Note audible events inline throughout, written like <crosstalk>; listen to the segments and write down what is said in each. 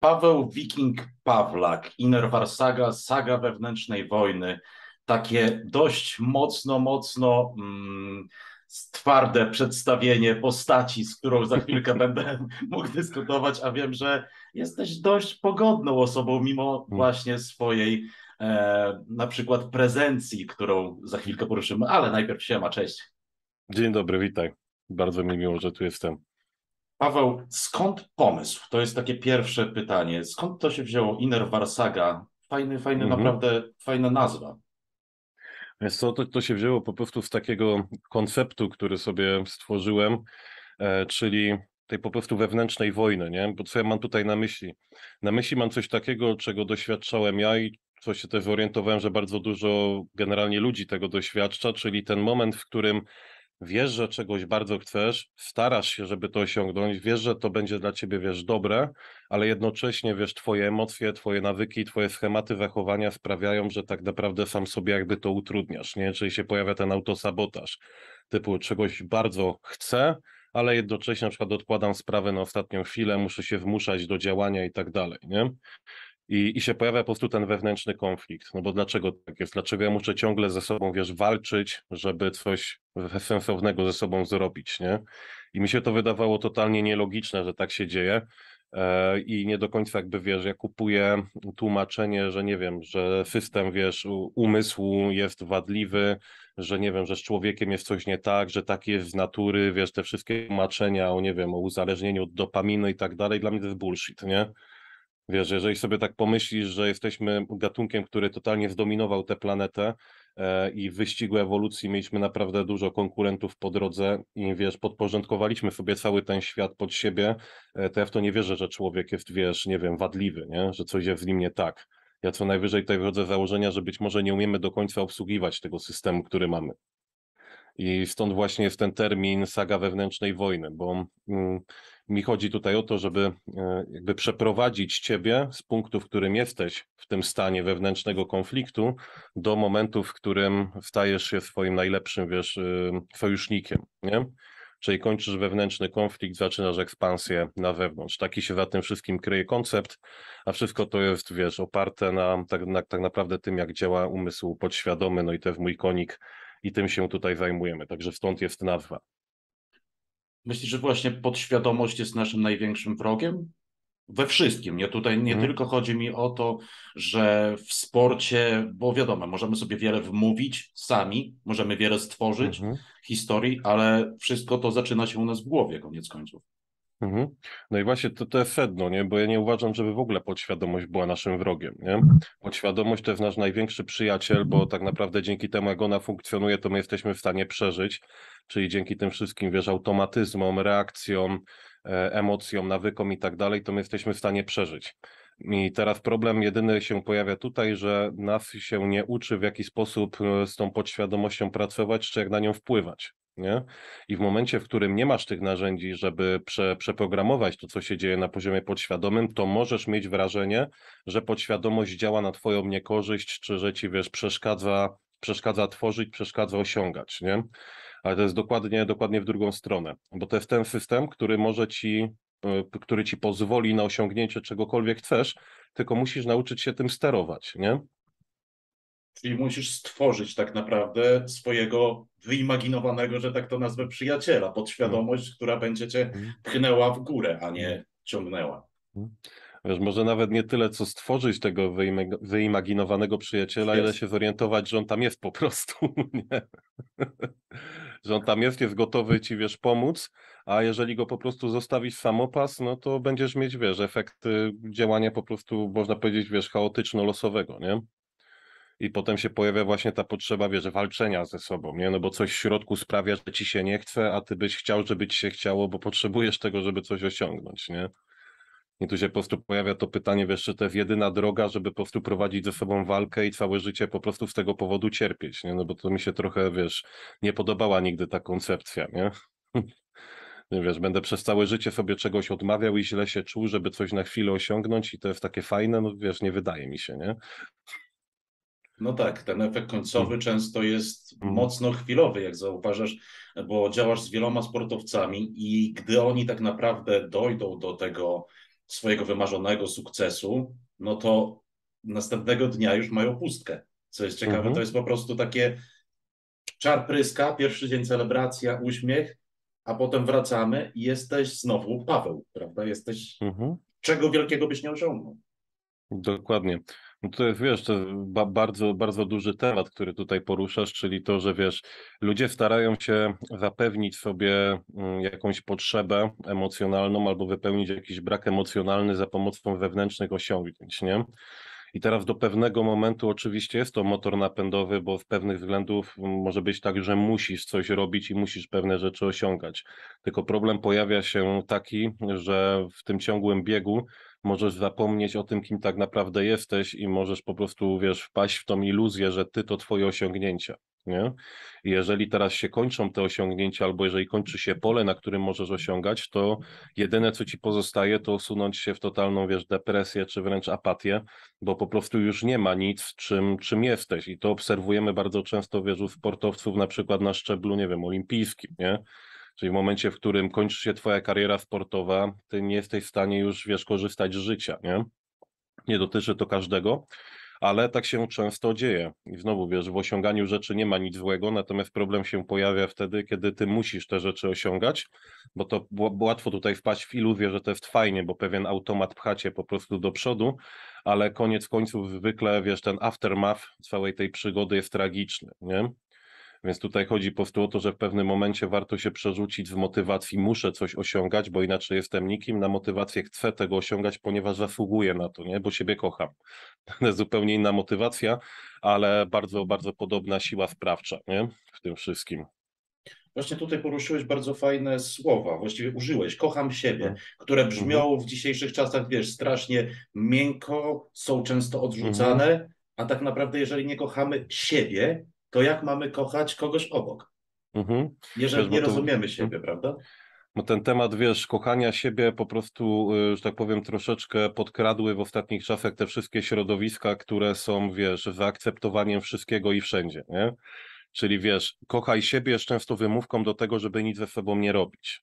Paweł Wiking Pawlak, Inner Warsaga, Saga Wewnętrznej Wojny. Takie dość mocno, mocno mm, twarde przedstawienie postaci, z którą za chwilkę <laughs> będę mógł dyskutować, a wiem, że jesteś dość pogodną osobą, mimo mm. właśnie swojej e, na przykład prezencji, którą za chwilkę poruszymy, ale najpierw siema, cześć. Dzień dobry, witaj. Bardzo mi miło, że tu jestem. Paweł, skąd pomysł? To jest takie pierwsze pytanie. Skąd to się wzięło? Inner Warsaga. Fajny, fajny, mhm. naprawdę fajna nazwa. Więc to, to, się wzięło po prostu z takiego konceptu, który sobie stworzyłem, e, czyli tej po prostu wewnętrznej wojny, nie? Bo co ja mam tutaj na myśli? Na myśli mam coś takiego, czego doświadczałem ja i co się też orientowałem, że bardzo dużo generalnie ludzi tego doświadcza, czyli ten moment, w którym wiesz, że czegoś bardzo chcesz, starasz się, żeby to osiągnąć, wiesz, że to będzie dla ciebie, wiesz, dobre, ale jednocześnie, wiesz, twoje emocje, twoje nawyki, twoje schematy zachowania sprawiają, że tak naprawdę sam sobie jakby to utrudniasz, nie? Czyli się pojawia ten autosabotaż, typu czegoś bardzo chcę, ale jednocześnie na przykład odkładam sprawę na ostatnią chwilę, muszę się wmuszać do działania i tak dalej, nie? I, I się pojawia po prostu ten wewnętrzny konflikt. No bo dlaczego tak jest? Dlaczego ja muszę ciągle ze sobą, wiesz, walczyć, żeby coś sensownego ze sobą zrobić, nie? I mi się to wydawało totalnie nielogiczne, że tak się dzieje. E, I nie do końca jakby wiesz, ja kupuję tłumaczenie, że nie wiem, że system wiesz, umysłu jest wadliwy, że nie wiem, że z człowiekiem jest coś nie tak, że tak jest z natury, wiesz, te wszystkie tłumaczenia o nie wiem, o uzależnieniu od dopaminy i tak dalej, dla mnie to jest bullshit, nie? Wiesz, jeżeli sobie tak pomyślisz, że jesteśmy gatunkiem, który totalnie zdominował tę planetę e, i w wyścigu ewolucji mieliśmy naprawdę dużo konkurentów po drodze i wiesz, podporządkowaliśmy sobie cały ten świat pod siebie, e, to ja w to nie wierzę, że człowiek jest, wiesz, nie wiem, wadliwy, nie? że coś jest w nim nie tak. Ja co najwyżej tutaj wychodzę z założenia, że być może nie umiemy do końca obsługiwać tego systemu, który mamy. I stąd właśnie jest ten termin saga wewnętrznej wojny, bo mm, mi chodzi tutaj o to, żeby e, jakby przeprowadzić ciebie z punktu, w którym jesteś w tym stanie wewnętrznego konfliktu, do momentu, w którym stajesz się swoim najlepszym, wiesz, y, sojusznikiem, nie? Czyli kończysz wewnętrzny konflikt, zaczynasz ekspansję na wewnątrz. Taki się za tym wszystkim kryje koncept, a wszystko to jest, wiesz, oparte na tak, na, tak naprawdę tym, jak działa umysł podświadomy, no i to w mój konik i tym się tutaj zajmujemy. Także stąd jest nazwa. Myślisz, że właśnie podświadomość jest naszym największym wrogiem? We wszystkim. Nie tutaj nie hmm. tylko chodzi mi o to, że w sporcie, bo wiadomo, możemy sobie wiele wmówić sami, możemy wiele stworzyć hmm. historii, ale wszystko to zaczyna się u nas w głowie, koniec końców. Mhm. No i właśnie to, to jest sedno, nie? bo ja nie uważam, żeby w ogóle podświadomość była naszym wrogiem. Nie? Podświadomość to jest nasz największy przyjaciel, bo tak naprawdę dzięki temu, jak ona funkcjonuje, to my jesteśmy w stanie przeżyć, czyli dzięki tym wszystkim, wiesz, automatyzmom, reakcjom, e, emocjom, nawykom i tak dalej, to my jesteśmy w stanie przeżyć. I teraz problem jedyny się pojawia tutaj, że nas się nie uczy, w jaki sposób e, z tą podświadomością pracować, czy jak na nią wpływać. Nie? I w momencie, w którym nie masz tych narzędzi, żeby prze, przeprogramować to, co się dzieje na poziomie podświadomym, to możesz mieć wrażenie, że podświadomość działa na twoją niekorzyść, czy że ci wiesz, przeszkadza, przeszkadza tworzyć, przeszkadza osiągać. Nie? Ale to jest dokładnie, dokładnie w drugą stronę, bo to jest ten system, który może ci, e, który ci pozwoli na osiągnięcie czegokolwiek chcesz, tylko musisz nauczyć się tym sterować. Nie? Czyli musisz stworzyć tak naprawdę swojego wyimaginowanego, że tak to nazwę, przyjaciela, podświadomość, która będzie cię mhm. pchnęła w górę, a nie ciągnęła. Mhm. Wiesz, może nawet nie tyle, co stworzyć tego wyimaginowanego przyjaciela, jest. ile się zorientować, że on tam jest po prostu. <laughs> Nie? Że on tam jest, jest gotowy ci, wiesz, pomóc, a jeżeli go po prostu zostawisz samopas, no to będziesz mieć, wiesz, efekt działania po prostu, można powiedzieć, wiesz, chaotyczno-losowego, nie? i potem się pojawia właśnie ta potrzeba, wiesz, walczenia ze sobą, nie? No bo coś w środku sprawia, że ci się nie chce, a ty byś chciał, żeby ci się chciało, bo potrzebujesz tego, żeby coś osiągnąć, nie? I tu się po prostu pojawia to pytanie, wiesz, czy to jest jedyna droga, żeby po prostu prowadzić ze sobą walkę i całe życie po prostu z tego powodu cierpieć, nie? No bo to mi się trochę, wiesz, nie podobała nigdy ta koncepcja, nie? nie <laughs> wiesz, będę przez całe życie sobie czegoś odmawiał i źle się czuł, żeby coś na chwilę osiągnąć i to jest takie fajne, no wiesz, nie wydaje mi się, nie? No tak, ten efekt końcowy mm. często jest mm. mocno chwilowy, jak zauważasz, bo działasz z wieloma sportowcami i gdy oni tak naprawdę dojdą do tego swojego wymarzonego sukcesu, no to następnego dnia już mają pustkę. Co jest ciekawe, mhm. to jest po prostu takie czar pryska, pierwszy dzień celebracja, uśmiech, a potem wracamy i jesteś znowu Paweł, prawda? Jesteś, mhm. czego wielkiego byś nie osiągnął. Dokładnie. No to jest, wiesz, to ba bardzo, bardzo duży temat, który tutaj poruszasz, czyli to, że wiesz, ludzie starają się zapewnić sobie mm, jakąś potrzebę emocjonalną albo wypełnić jakiś brak emocjonalny za pomocą wewnętrznych osiągnięć, nie? I teraz do pewnego momentu oczywiście jest to motor napędowy, bo w pewnych względów mm, może być tak, że musisz coś robić i musisz pewne rzeczy osiągać. Tylko problem pojawia się taki, że w tym ciągłym biegu możesz zapomnieć o tym, kim tak naprawdę jesteś i możesz po prostu, wiesz, wpaść w tą iluzję, że ty to twoje osiągnięcia. Nie? I jeżeli teraz się kończą te osiągnięcia, albo jeżeli kończy się pole, na którym możesz osiągać, to jedyne, co ci pozostaje, to usunąć się w totalną, wiesz, depresję czy wręcz apatię, bo po prostu już nie ma nic, czym, czym jesteś. I to obserwujemy bardzo często, wiesz, u sportowców na przykład na szczeblu, nie wiem, olimpijskim, nie? Czyli w momencie, w którym kończy się twoja kariera sportowa, ty nie jesteś w stanie już, wiesz, korzystać z życia, nie? Nie dotyczy to każdego, ale tak się często dzieje. I znowu, wiesz, w osiąganiu rzeczy nie ma nic złego, natomiast problem się pojawia wtedy, kiedy ty musisz te rzeczy osiągać, bo to łatwo tutaj wpaść w iluzję, że to jest fajnie, bo pewien automat pchacie po prostu do przodu, ale koniec końców zwykle, wiesz, ten aftermath całej tej przygody jest tragiczny, nie? Więc tutaj chodzi po prostu o to, że w pewnym momencie warto się przerzucić w motywacji muszę coś osiągać, bo inaczej jestem nikim, na motywację chcę tego osiągać, ponieważ zasługuję na to, nie? bo siebie kocham. <laughs> To jest zupełnie inna motywacja, ale bardzo, bardzo podobna siła sprawcza nie? w tym wszystkim. Właśnie tutaj poruszyłeś bardzo fajne słowa, właściwie użyłeś, kocham siebie, mhm. które brzmią mhm. w dzisiejszych czasach, wiesz, strasznie miękko, są często odrzucane, mhm. a tak naprawdę jeżeli nie kochamy siebie, to jak mamy kochać kogoś obok? Mhm. Jeżeli wiesz, nie to... rozumiemy mhm. siebie, prawda? No ten temat, wiesz, kochania siebie po prostu, y, że tak powiem, troszeczkę podkradły w ostatnich czasach te wszystkie środowiska, które są, wiesz, zaakceptowaniem wszystkiego i wszędzie, nie? Czyli wiesz, kochaj siebie jest często wymówką do tego, żeby nic ze sobą nie robić.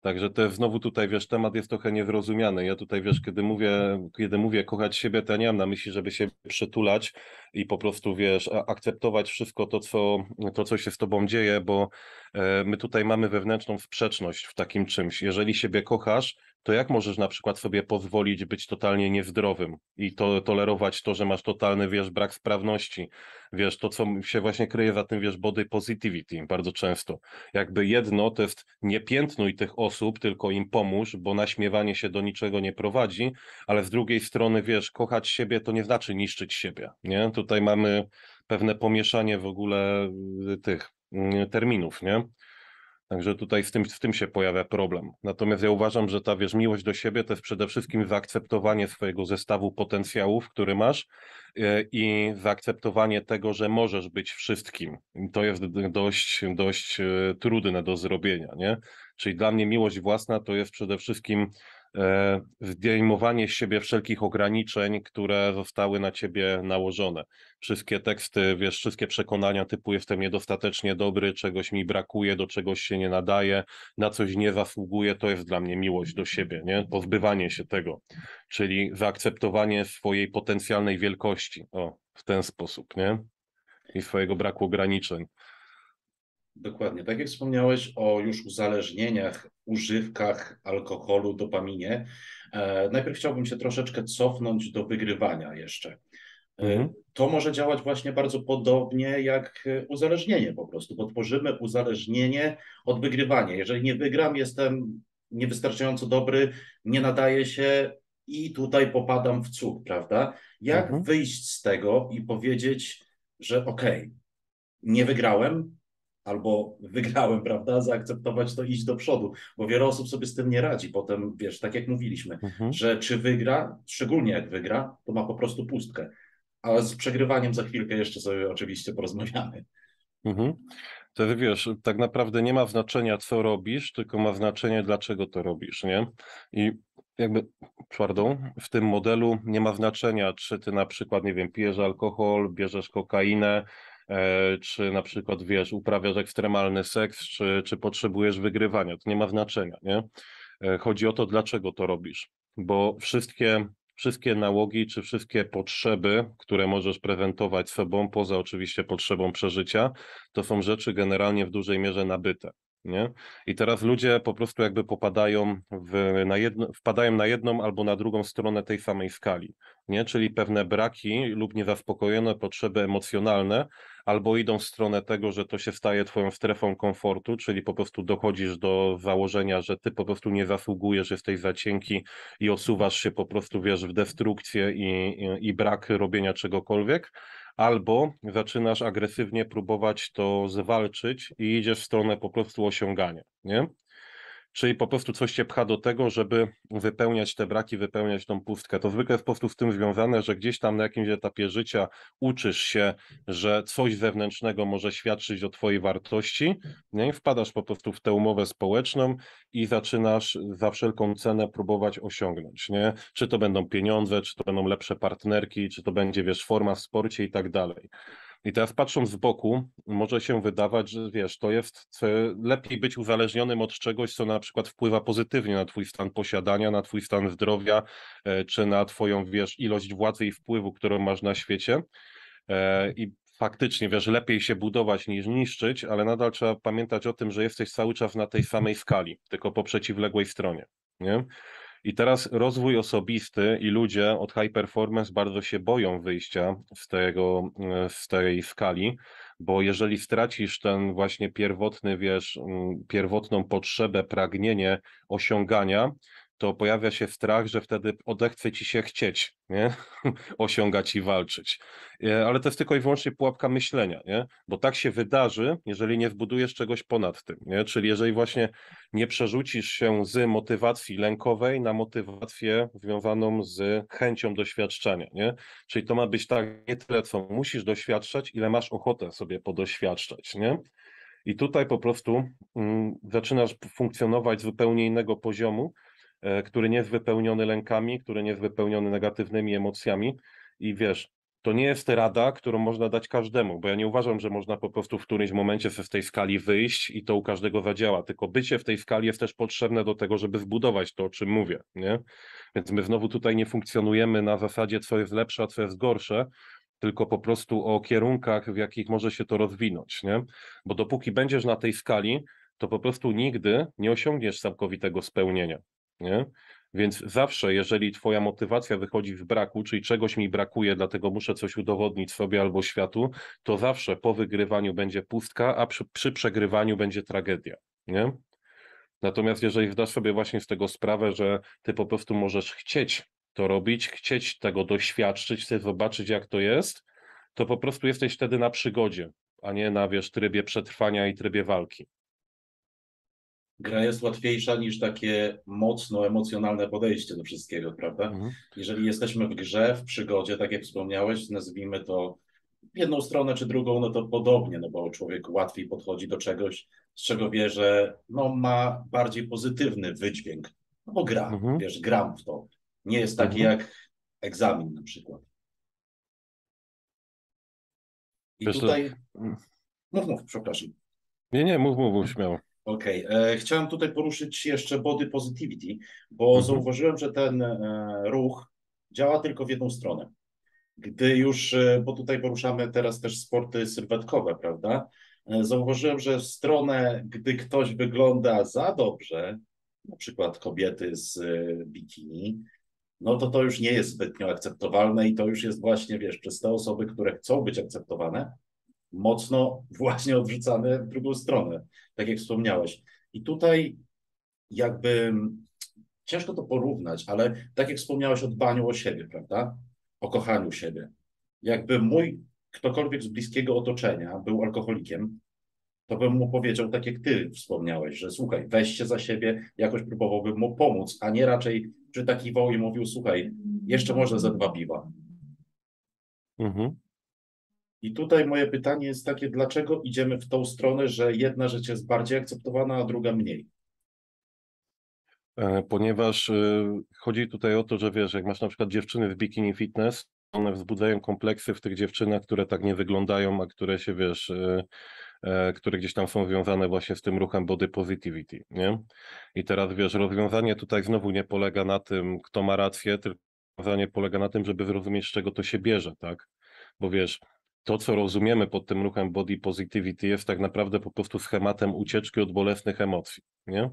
Także to znowu tutaj, wiesz, temat jest trochę niezrozumiany. Ja tutaj, wiesz, kiedy mówię, kiedy mówię kochać siebie, to ja nie mam na myśli, żeby się przytulać i po prostu, wiesz, akceptować wszystko to, co, to, co się z tobą dzieje, bo e, my tutaj mamy wewnętrzną sprzeczność w takim czymś. Jeżeli siebie kochasz, to jak możesz na przykład sobie pozwolić być totalnie niezdrowym i to, tolerować to, że masz totalny, wiesz, brak sprawności, wiesz, to co się właśnie kryje za tym, wiesz, body positivity bardzo często. Jakby jedno to jest nie piętnuj tych osób, tylko im pomóż, bo naśmiewanie się do niczego nie prowadzi, ale z drugiej strony, wiesz, kochać siebie to nie znaczy niszczyć siebie, nie? Tutaj mamy pewne pomieszanie w ogóle y, tych mm, terminów, nie? Także tutaj z tym, w tym się pojawia problem. Natomiast ja uważam, że ta wiesz, miłość do siebie to jest przede wszystkim zaakceptowanie swojego zestawu potencjałów, który masz e, i zaakceptowanie tego, że możesz być wszystkim. To jest dość, dość e, trudne do zrobienia. Nie? Czyli dla mnie miłość własna to jest przede wszystkim E, zdejmowanie z siebie wszelkich ograniczeń, które zostały na ciebie nałożone. Wszystkie teksty, wiesz, wszystkie przekonania typu jestem niedostatecznie dobry, czegoś mi brakuje, do czegoś się nie nadaje, na coś nie zasługuję, to jest dla mnie miłość do siebie, nie? Pozbywanie się tego, czyli zaakceptowanie swojej potencjalnej wielkości. O, w ten sposób, nie? I swojego braku ograniczeń. Dokładnie. Tak jak wspomniałeś o już uzależnieniach używkach alkoholu, dopaminie. E, najpierw chciałbym się troszeczkę cofnąć do wygrywania jeszcze. E, mhm. To może działać właśnie bardzo podobnie jak e, uzależnienie po prostu, bo tworzymy uzależnienie od wygrywania. Jeżeli nie wygram, jestem niewystarczająco dobry, nie nadaje się i tutaj popadam w cud, prawda? Jak mhm. wyjść z tego i powiedzieć, że okej, okay, nie wygrałem, albo wygrałem, prawda, zaakceptować to, iść do przodu, bo wiele osób sobie z tym nie radzi. Potem, wiesz, tak jak mówiliśmy, mhm. że czy wygra, szczególnie jak wygra, to ma po prostu pustkę. Ale z przegrywaniem za chwilkę jeszcze sobie oczywiście porozmawiamy. Mhm. To wiesz, tak naprawdę nie ma znaczenia, co robisz, tylko ma znaczenie, dlaczego to robisz, nie? I jakby, pardon, w tym modelu nie ma znaczenia, czy ty na przykład, nie wiem, pijesz alkohol, bierzesz kokainę, E, czy na przykład, wiesz, uprawiasz ekstremalny seks, czy, czy potrzebujesz wygrywania. To nie ma znaczenia, nie? E, chodzi o to, dlaczego to robisz, bo wszystkie, wszystkie nałogi, czy wszystkie potrzeby, które możesz prewentować sobą, poza oczywiście potrzebą przeżycia, to są rzeczy generalnie w dużej mierze nabyte. Nie? I teraz ludzie po prostu jakby popadają w, na jedno, wpadają na jedną albo na drugą stronę tej samej skali, nie? czyli pewne braki lub niezaspokojone potrzeby emocjonalne, albo idą w stronę tego, że to się staje twoją strefą komfortu, czyli po prostu dochodzisz do założenia, że ty po prostu nie zasługujesz, jesteś za cienki i osuwasz się po prostu, wiesz, w destrukcję i, i, i brak robienia czegokolwiek albo zaczynasz agresywnie próbować to zwalczyć i idziesz w stronę po prostu osiągania, nie? Czyli po prostu coś się pcha do tego, żeby wypełniać te braki, wypełniać tą pustkę. To zwykle jest po prostu z tym związane, że gdzieś tam na jakimś etapie życia uczysz się, że coś zewnętrznego może świadczyć o twojej wartości, nie? I wpadasz po prostu w tę umowę społeczną i zaczynasz za wszelką cenę próbować osiągnąć, nie? Czy to będą pieniądze, czy to będą lepsze partnerki, czy to będzie, wiesz, forma w sporcie i tak dalej. I teraz patrząc z boku, może się wydawać, że wiesz, to jest lepiej być uzależnionym od czegoś, co na przykład wpływa pozytywnie na twój stan posiadania, na twój stan zdrowia, e, czy na twoją, wiesz, ilość władzy i wpływu, którą masz na świecie. E, I faktycznie, wiesz, lepiej się budować niż niszczyć, ale nadal trzeba pamiętać o tym, że jesteś cały czas na tej samej skali, tylko po przeciwległej stronie. Nie? I teraz rozwój osobisty i ludzie od high performance bardzo się boją wyjścia z, tego, e, z tej skali, bo jeżeli stracisz ten właśnie pierwotny, wiesz, mm, pierwotną potrzebę, pragnienie osiągania, to pojawia się strach, że wtedy odechce ci się chcieć, nie? <laughs> osiągać i walczyć. E, ale to jest tylko i wyłącznie pułapka myślenia, nie? bo tak się wydarzy, jeżeli nie wbudujesz czegoś ponad tym. Nie? Czyli jeżeli właśnie nie przerzucisz się z motywacji lękowej na motywację związaną z chęcią doświadczenia. Nie? Czyli to ma być tak nie tyle, co musisz doświadczać, ile masz ochotę sobie podoświadczać. Nie? I tutaj po prostu mm, zaczynasz funkcjonować z zupełnie innego poziomu, E, który nie jest wypełniony lękami, który nie jest wypełniony negatywnymi emocjami. I wiesz, to nie jest rada, którą można dać każdemu, bo ja nie uważam, że można po prostu w którymś momencie ze z tej skali wyjść i to u każdego zadziała, tylko bycie w tej skali jest też potrzebne do tego, żeby zbudować to, o czym mówię, nie? Więc my znowu tutaj nie funkcjonujemy na zasadzie, co jest lepsze, a co jest gorsze, tylko po prostu o kierunkach, w jakich może się to rozwinąć, nie? Bo dopóki będziesz na tej skali, to po prostu nigdy nie osiągniesz całkowitego spełnienia. Nie? Więc zawsze, jeżeli Twoja motywacja wychodzi w braku, czyli czegoś mi brakuje, dlatego muszę coś udowodnić sobie albo światu, to zawsze po wygrywaniu będzie pustka, a przy, przy przegrywaniu będzie tragedia. Nie? Natomiast jeżeli zdasz sobie właśnie z tego sprawę, że Ty po prostu możesz chcieć to robić, chcieć tego doświadczyć, chcieć zobaczyć, jak to jest, to po prostu jesteś wtedy na przygodzie, a nie na wiesz, trybie przetrwania i trybie walki gra jest łatwiejsza niż takie mocno emocjonalne podejście do wszystkiego, prawda? Mhm. Jeżeli jesteśmy w grze, w przygodzie, tak jak wspomniałeś, nazwijmy to jedną stronę czy drugą, no to podobnie, no bo człowiek łatwiej podchodzi do czegoś, z czego wie, że no, ma bardziej pozytywny wydźwięk, no bo gra, mhm. wiesz, gram w to. Nie jest taki mhm. jak egzamin na przykład. I wiesz, tutaj... To... Mm. Mów, mów, przepraszam. Nie, nie, mów, mów, mów śmiało. Okej, okay. E, chciałem tutaj poruszyć jeszcze body positivity, bo mhm. zauważyłem, że ten e, ruch działa tylko w jedną stronę. Gdy już, e, bo tutaj poruszamy teraz też sporty sylwetkowe, prawda? Zauważyłem, że w stronę, gdy ktoś wygląda za dobrze, na przykład kobiety z bikini, no to to już nie jest zbytnio akceptowalne i to już jest właśnie, wiesz, przez te osoby, które chcą być akceptowane, mocno <laughs> właśnie odrzucane w drugą stronę, tak jak wspomniałeś. I tutaj jakby ciężko to porównać, ale tak jak wspomniałeś o dbaniu o siebie, prawda? O kochaniu siebie. Jakby mój ktokolwiek z bliskiego otoczenia był alkoholikiem, to bym mu powiedział tak jak ty wspomniałeś, że słuchaj, weź się za siebie, jakoś próbowałbym mu pomóc, a nie raczej taki i mówił, słuchaj, jeszcze może ze dwa piwa. Mhm. I tutaj moje pytanie jest takie, dlaczego idziemy w tą stronę, że jedna rzecz jest bardziej akceptowana, a druga mniej? E, ponieważ e, chodzi tutaj o to, że wiesz, jak masz na przykład dziewczyny w bikini fitness, one wzbudzają kompleksy w tych dziewczynach, które tak nie wyglądają, a które się wiesz, e, które gdzieś tam są związane właśnie z tym ruchem body positivity, nie? I teraz wiesz, rozwiązanie tutaj znowu nie polega na tym, kto ma rację, tylko rozwiązanie polega na tym, żeby zrozumieć, z czego to się bierze, tak? Bo wiesz, to, co rozumiemy pod tym ruchem body positivity, jest tak naprawdę po prostu schematem ucieczki od bolesnych emocji. Nie?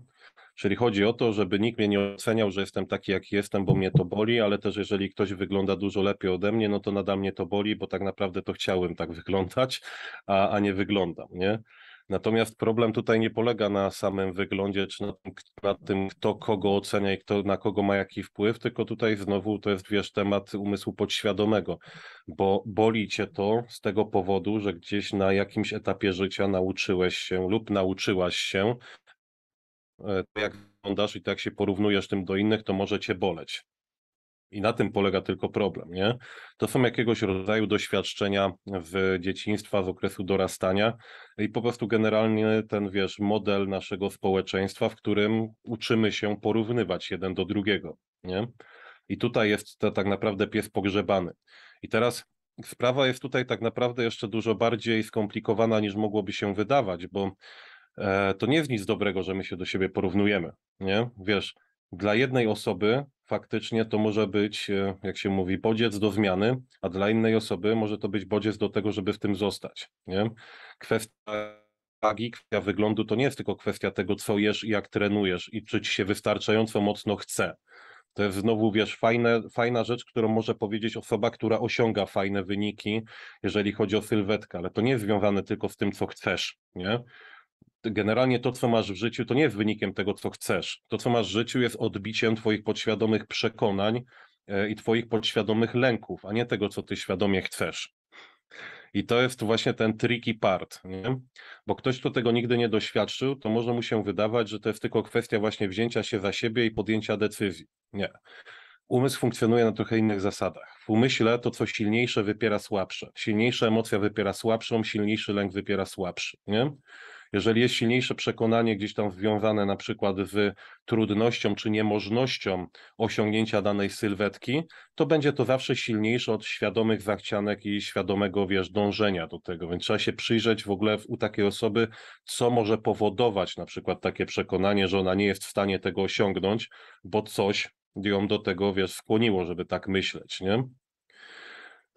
Czyli chodzi o to, żeby nikt mnie nie oceniał, że jestem taki, jak jestem, bo mnie to boli, ale też jeżeli ktoś wygląda dużo lepiej ode mnie, no to nadal mnie to boli, bo tak naprawdę to chciałem tak wyglądać, a, a nie wyglądam. Nie? Natomiast problem tutaj nie polega na samym wyglądzie, czy na tym, na tym kto kogo ocenia i kto na kogo ma jaki wpływ, tylko tutaj znowu to jest, wiesz, temat umysłu podświadomego, bo boli cię to z tego powodu, że gdzieś na jakimś etapie życia nauczyłeś się lub nauczyłaś się, e, jak wyglądasz i tak się porównujesz tym do innych, to może cię boleć. I na tym polega tylko problem, nie? To są jakiegoś rodzaju doświadczenia w dzieciństwa, z okresu dorastania i po prostu generalnie ten, wiesz, model naszego społeczeństwa, w którym uczymy się porównywać jeden do drugiego, nie? I tutaj jest to, tak naprawdę pies pogrzebany. I teraz sprawa jest tutaj tak naprawdę jeszcze dużo bardziej skomplikowana niż mogłoby się wydawać, bo e, to nie jest nic dobrego, że my się do siebie porównujemy, nie? Wiesz, dla jednej osoby faktycznie to może być, e, jak się mówi, bodziec do zmiany, a dla innej osoby może to być bodziec do tego, żeby w tym zostać. Nie? Kwestia wagi, kwestia wyglądu to nie jest tylko kwestia tego, co jesz i jak trenujesz i czy ci się wystarczająco mocno chce. To jest znowu, wiesz, fajne, fajna rzecz, którą może powiedzieć osoba, która osiąga fajne wyniki, jeżeli chodzi o sylwetkę, ale to nie jest związane tylko z tym, co chcesz, nie? generalnie to, co masz w życiu, to nie jest wynikiem tego, co chcesz. To, co masz w życiu, jest odbiciem Twoich podświadomych przekonań e, i Twoich podświadomych lęków, a nie tego, co Ty świadomie chcesz. I to jest właśnie ten tricky part, nie? bo ktoś, kto tego nigdy nie doświadczył, to może mu się wydawać, że to jest tylko kwestia właśnie wzięcia się za siebie i podjęcia decyzji. Nie. Umysł funkcjonuje na trochę innych zasadach. W umyśle to, co silniejsze, wypiera słabsze. Silniejsza emocja wypiera słabszą, silniejszy lęk wypiera słabszy. Nie? Jeżeli jest silniejsze przekonanie gdzieś tam wiązane na przykład w trudnością czy niemożnością osiągnięcia danej sylwetki, to będzie to zawsze silniejsze od świadomych zachcianek i świadomego, wiesz, dążenia do tego. Więc trzeba się przyjrzeć w ogóle u takiej osoby, co może powodować na przykład takie przekonanie, że ona nie jest w stanie tego osiągnąć, bo coś ją do tego, wiesz, skłoniło, żeby tak myśleć, nie?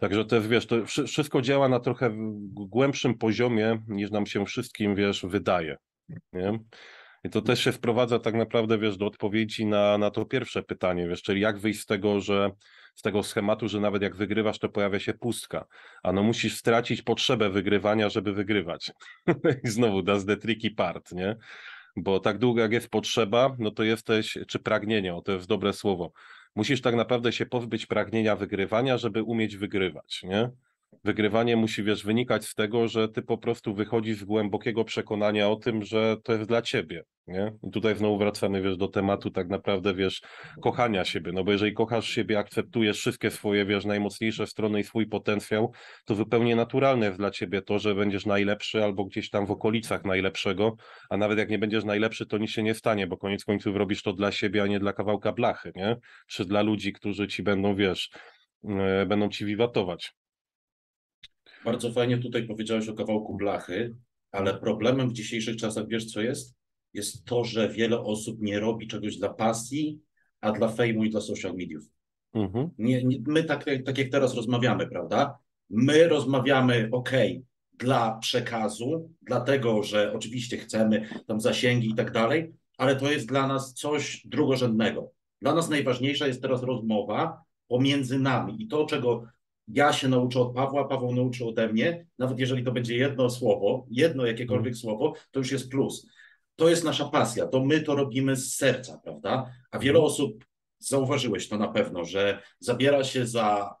Także to wiesz, to wszystko działa na trochę głębszym poziomie, niż nam się wszystkim, wiesz, wydaje. Nie? I to też się wprowadza tak naprawdę, wiesz, do odpowiedzi na, na to pierwsze pytanie, wiesz, czyli jak wyjść z tego, że z tego schematu, że nawet jak wygrywasz, to pojawia się pustka. A no musisz stracić potrzebę wygrywania, żeby wygrywać. <laughs> I znowu das the tricky part, nie? Bo tak długo jak jest potrzeba, no to jesteś, czy pragnienie, o to jest dobre słowo, musisz tak naprawdę się pozbyć pragnienia wygrywania, żeby umieć wygrywać, nie? wygrywanie musi, wiesz, wynikać z tego, że ty po prostu wychodzisz z głębokiego przekonania o tym, że to jest dla ciebie, nie? I tutaj znowu wracamy, wiesz, do tematu tak naprawdę, wiesz, kochania siebie, no bo jeżeli kochasz siebie, akceptujesz wszystkie swoje, wiesz, najmocniejsze strony i swój potencjał, to zupełnie naturalne jest dla ciebie to, że będziesz najlepszy albo gdzieś tam w okolicach najlepszego, a nawet jak nie będziesz najlepszy, to nic się nie stanie, bo koniec końców robisz to dla siebie, a nie dla kawałka blachy, nie? Czy dla ludzi, którzy ci będą, wiesz, e, będą ci wiwatować. Bardzo fajnie tutaj powiedziałeś o kawałku blachy, ale problemem w dzisiejszych czasach, wiesz co jest? Jest to, że wiele osób nie robi czegoś dla pasji, a dla fejmu i dla social mediów. Mhm. Nie, nie, my tak, tak jak teraz rozmawiamy, prawda? My rozmawiamy, ok, dla przekazu, dlatego, że oczywiście chcemy tam zasięgi i tak dalej, ale to jest dla nas coś drugorzędnego. Dla nas najważniejsza jest teraz rozmowa pomiędzy nami i to, czego ja się nauczę od Pawła, Paweł nauczy ode mnie, nawet jeżeli to będzie jedno słowo, jedno jakiekolwiek mhm. słowo, to już jest plus. To jest nasza pasja, to my to robimy z serca, prawda? A wiele mhm. osób, zauważyłeś to na pewno, że zabiera się za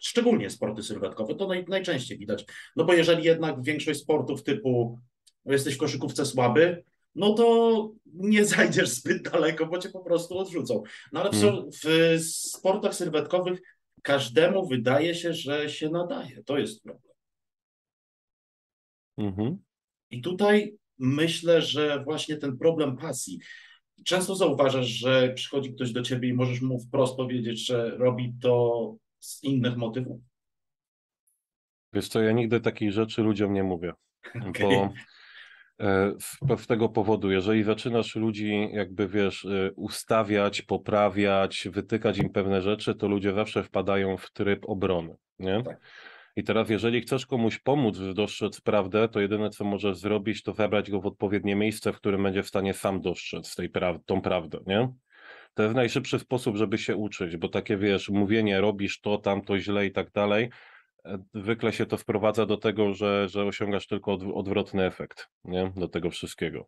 szczególnie sporty sylwetkowe, to naj, najczęściej widać. No bo jeżeli jednak większość sportów typu no jesteś w koszykówce słaby, no to nie <laughs> zajdziesz zbyt daleko, bo cię po prostu odrzucą. No ale w, mhm. w sportach sylwetkowych każdemu wydaje się, że się nadaje. To jest problem. Mhm. I tutaj myślę, że właśnie ten problem pasji. Często zauważasz, że przychodzi ktoś do ciebie i możesz mu wprost powiedzieć, że robi to z innych motywów. Wiesz co, ja nigdy takich rzeczy ludziom nie mówię, <laughs> okay. bo z e, tego powodu. Jeżeli zaczynasz ludzi, jakby wiesz, e, ustawiać, poprawiać, wytykać im pewne rzeczy, to ludzie zawsze wpadają w tryb obrony. Nie? Tak. I teraz, jeżeli chcesz komuś pomóc dostrzec prawdę, to jedyne, co możesz zrobić, to zabrać go w odpowiednie miejsce, w którym będzie w stanie sam dostrzec tej pra tą prawdę, nie? To jest najszybszy sposób, żeby się uczyć, bo takie, wiesz, mówienie robisz to, tamto źle i tak dalej, zwykle się to sprowadza do tego, że, że osiągasz tylko odwrotny efekt nie? do tego wszystkiego.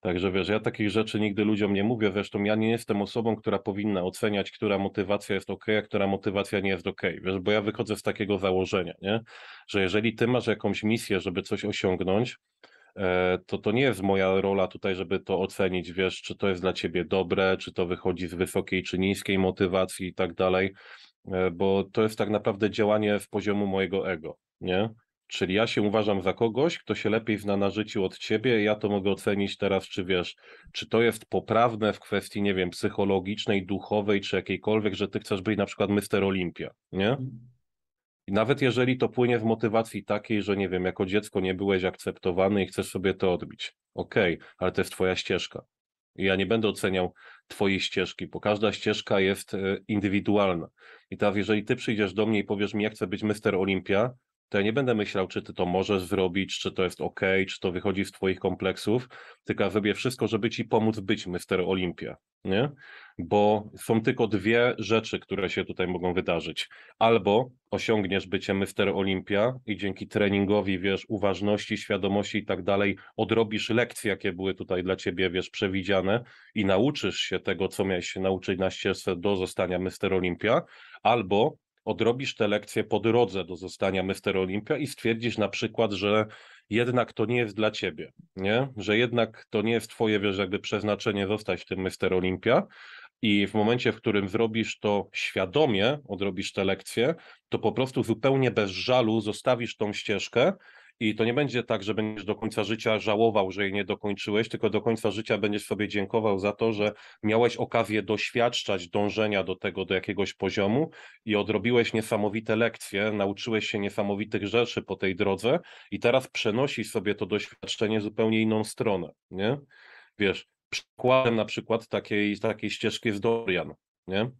Także wiesz, ja takich rzeczy nigdy ludziom nie mówię. Zresztą ja nie jestem osobą, która powinna oceniać, która motywacja jest ok, a która motywacja nie jest ok. Wiesz, bo ja wychodzę z takiego założenia, nie? że jeżeli ty masz jakąś misję, żeby coś osiągnąć, e, to to nie jest moja rola tutaj, żeby to ocenić, wiesz, czy to jest dla ciebie dobre, czy to wychodzi z wysokiej czy niskiej motywacji i tak dalej. E, bo to jest tak naprawdę działanie w poziomu mojego ego, nie? Czyli ja się uważam za kogoś, kto się lepiej zna na życiu od ciebie, ja to mogę ocenić teraz, czy wiesz, czy to jest poprawne w kwestii, nie wiem, psychologicznej, duchowej, czy jakiejkolwiek, że ty chcesz być na przykład Mister Olimpia, nie? I nawet jeżeli to płynie w motywacji takiej, że nie wiem, jako dziecko nie byłeś akceptowany i chcesz sobie to odbić, okej, okay, ale to jest twoja ścieżka. I ja nie będę oceniał twojej ścieżki, bo każda ścieżka jest e, indywidualna. I teraz, jeżeli ty przyjdziesz do mnie i powiesz mi, jak chcę być Mister Olimpia, to ja nie będę myślał, czy ty to możesz zrobić, czy to jest ok, czy to wychodzi z twoich kompleksów, tylko ja zrobię wszystko, żeby ci pomóc być Mr. Olimpia, nie? Bo są tylko dwie rzeczy, które się tutaj mogą wydarzyć. Albo osiągniesz bycie Mr. Olimpia i dzięki treningowi, wiesz, uważności, świadomości i tak dalej, odrobisz lekcje, jakie były tutaj dla ciebie, wiesz, przewidziane i nauczysz się tego, co miałeś się nauczyć na ścieżce do zostania Mr. Olimpia, albo odrobisz te lekcje po drodze do zostania Mister Olimpia i stwierdzisz na przykład, że jednak to nie jest dla ciebie, nie? że jednak to nie jest twoje, wiesz, jakby przeznaczenie zostać w tym Mister Olimpia i w momencie, w którym zrobisz to świadomie, odrobisz te lekcje, to po prostu zupełnie bez żalu zostawisz tą ścieżkę i to nie będzie tak, że będziesz do końca życia żałował, że jej nie dokończyłeś, tylko do końca życia będziesz sobie dziękował za to, że miałeś okazję doświadczać dążenia do tego, do jakiegoś poziomu i odrobiłeś niesamowite lekcje, nauczyłeś się niesamowitych rzeczy po tej drodze i teraz przenosisz sobie to doświadczenie zupełnie inną stronę, nie? Wiesz, przykładem na przykład takiej, takiej ścieżki jest Dorian, nie?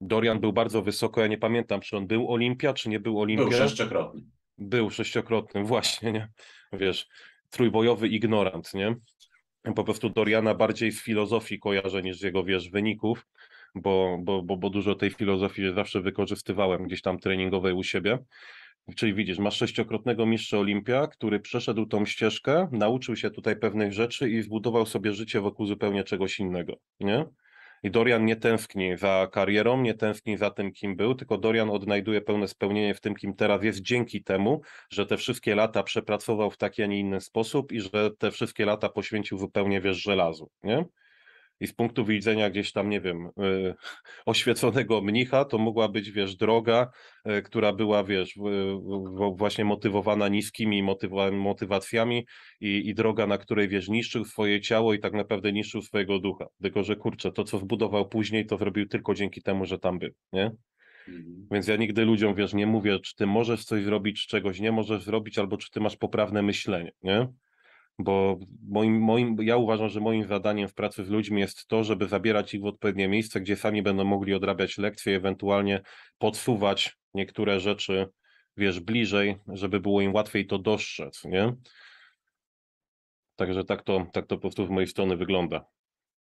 Dorian był bardzo wysoko, ja nie pamiętam, czy on był Olimpia, czy nie był Olimpia. Był sześciokrotny był sześciokrotnym, <laughs> właśnie, nie? Wiesz, trójbojowy ignorant, nie? Po prostu Doriana bardziej z filozofii kojarzę niż z jego, wiesz, wyników, bo, bo, bo, bo dużo tej filozofii zawsze wykorzystywałem gdzieś tam treningowej u siebie. Czyli widzisz, masz sześciokrotnego mistrza Olimpia, który przeszedł tą ścieżkę, nauczył się tutaj pewnych rzeczy i zbudował sobie życie wokół zupełnie czegoś innego, nie? I Dorian nie tęskni za karierą, nie tęskni za tym, kim był, tylko Dorian odnajduje pełne spełnienie w tym, kim teraz jest, dzięki temu, że te wszystkie lata przepracował w taki, a nie inny sposób i że te wszystkie lata poświęcił zupełnie, wiesz, żelazu, nie? I z punktu widzenia gdzieś tam, nie wiem, e, <laughs> oświeconego mnicha, to mogła być, wiesz, droga, e, która była, wiesz, właśnie motywowana niskimi motywacjami i, i droga, na której, wiesz, niszczył swoje ciało i tak naprawdę niszczył swojego ducha. Tylko, że kurczę, to, co wbudował później, to zrobił tylko dzięki temu, że tam był, nie? Mhm. Więc ja nigdy ludziom, wiesz, nie mówię, czy ty możesz coś zrobić, czy czegoś nie możesz zrobić, albo czy ty masz poprawne myślenie, nie? bo moim, moim, ja uważam, że moim zadaniem w pracy z ludźmi jest to, żeby zabierać ich w odpowiednie miejsce, gdzie sami będą mogli odrabiać lekcje, ewentualnie podsuwać niektóre rzeczy, wiesz, bliżej, żeby było im łatwiej to dostrzec, nie? Także tak to, tak to po prostu z mojej strony wygląda.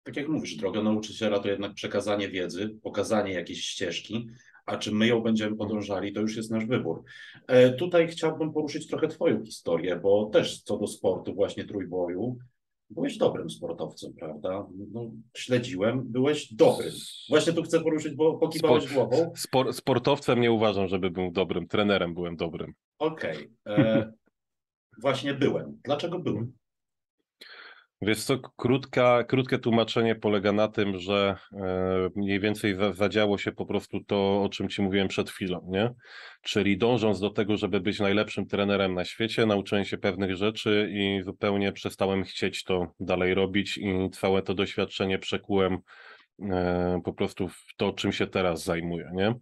Tak jak mówisz, droga nauczyciela to jednak przekazanie wiedzy, pokazanie jakiejś ścieżki, a czy my ją będziemy podążali, to już jest nasz wybór. E, tutaj chciałbym poruszyć trochę Twoją historię, bo też co do sportu, właśnie trójboju, byłeś dobrym sportowcem, prawda? No, śledziłem, byłeś dobrym. Właśnie tu chcę poruszyć, bo pokiwałeś Spor głową. Spor sportowcem nie uważam, żeby był dobrym, trenerem byłem dobrym. Okej. Okay. E, właśnie byłem. Dlaczego byłem? Więc to krótka, krótkie tłumaczenie polega na tym, że e, mniej więcej zadziało się po prostu to, o czym ci mówiłem przed chwilą, nie? Czyli dążąc do tego, żeby być najlepszym trenerem na świecie, nauczyłem się pewnych rzeczy i zupełnie przestałem chcieć to dalej robić i całe to doświadczenie przekułem e, po prostu w to, czym się teraz zajmuję, nie?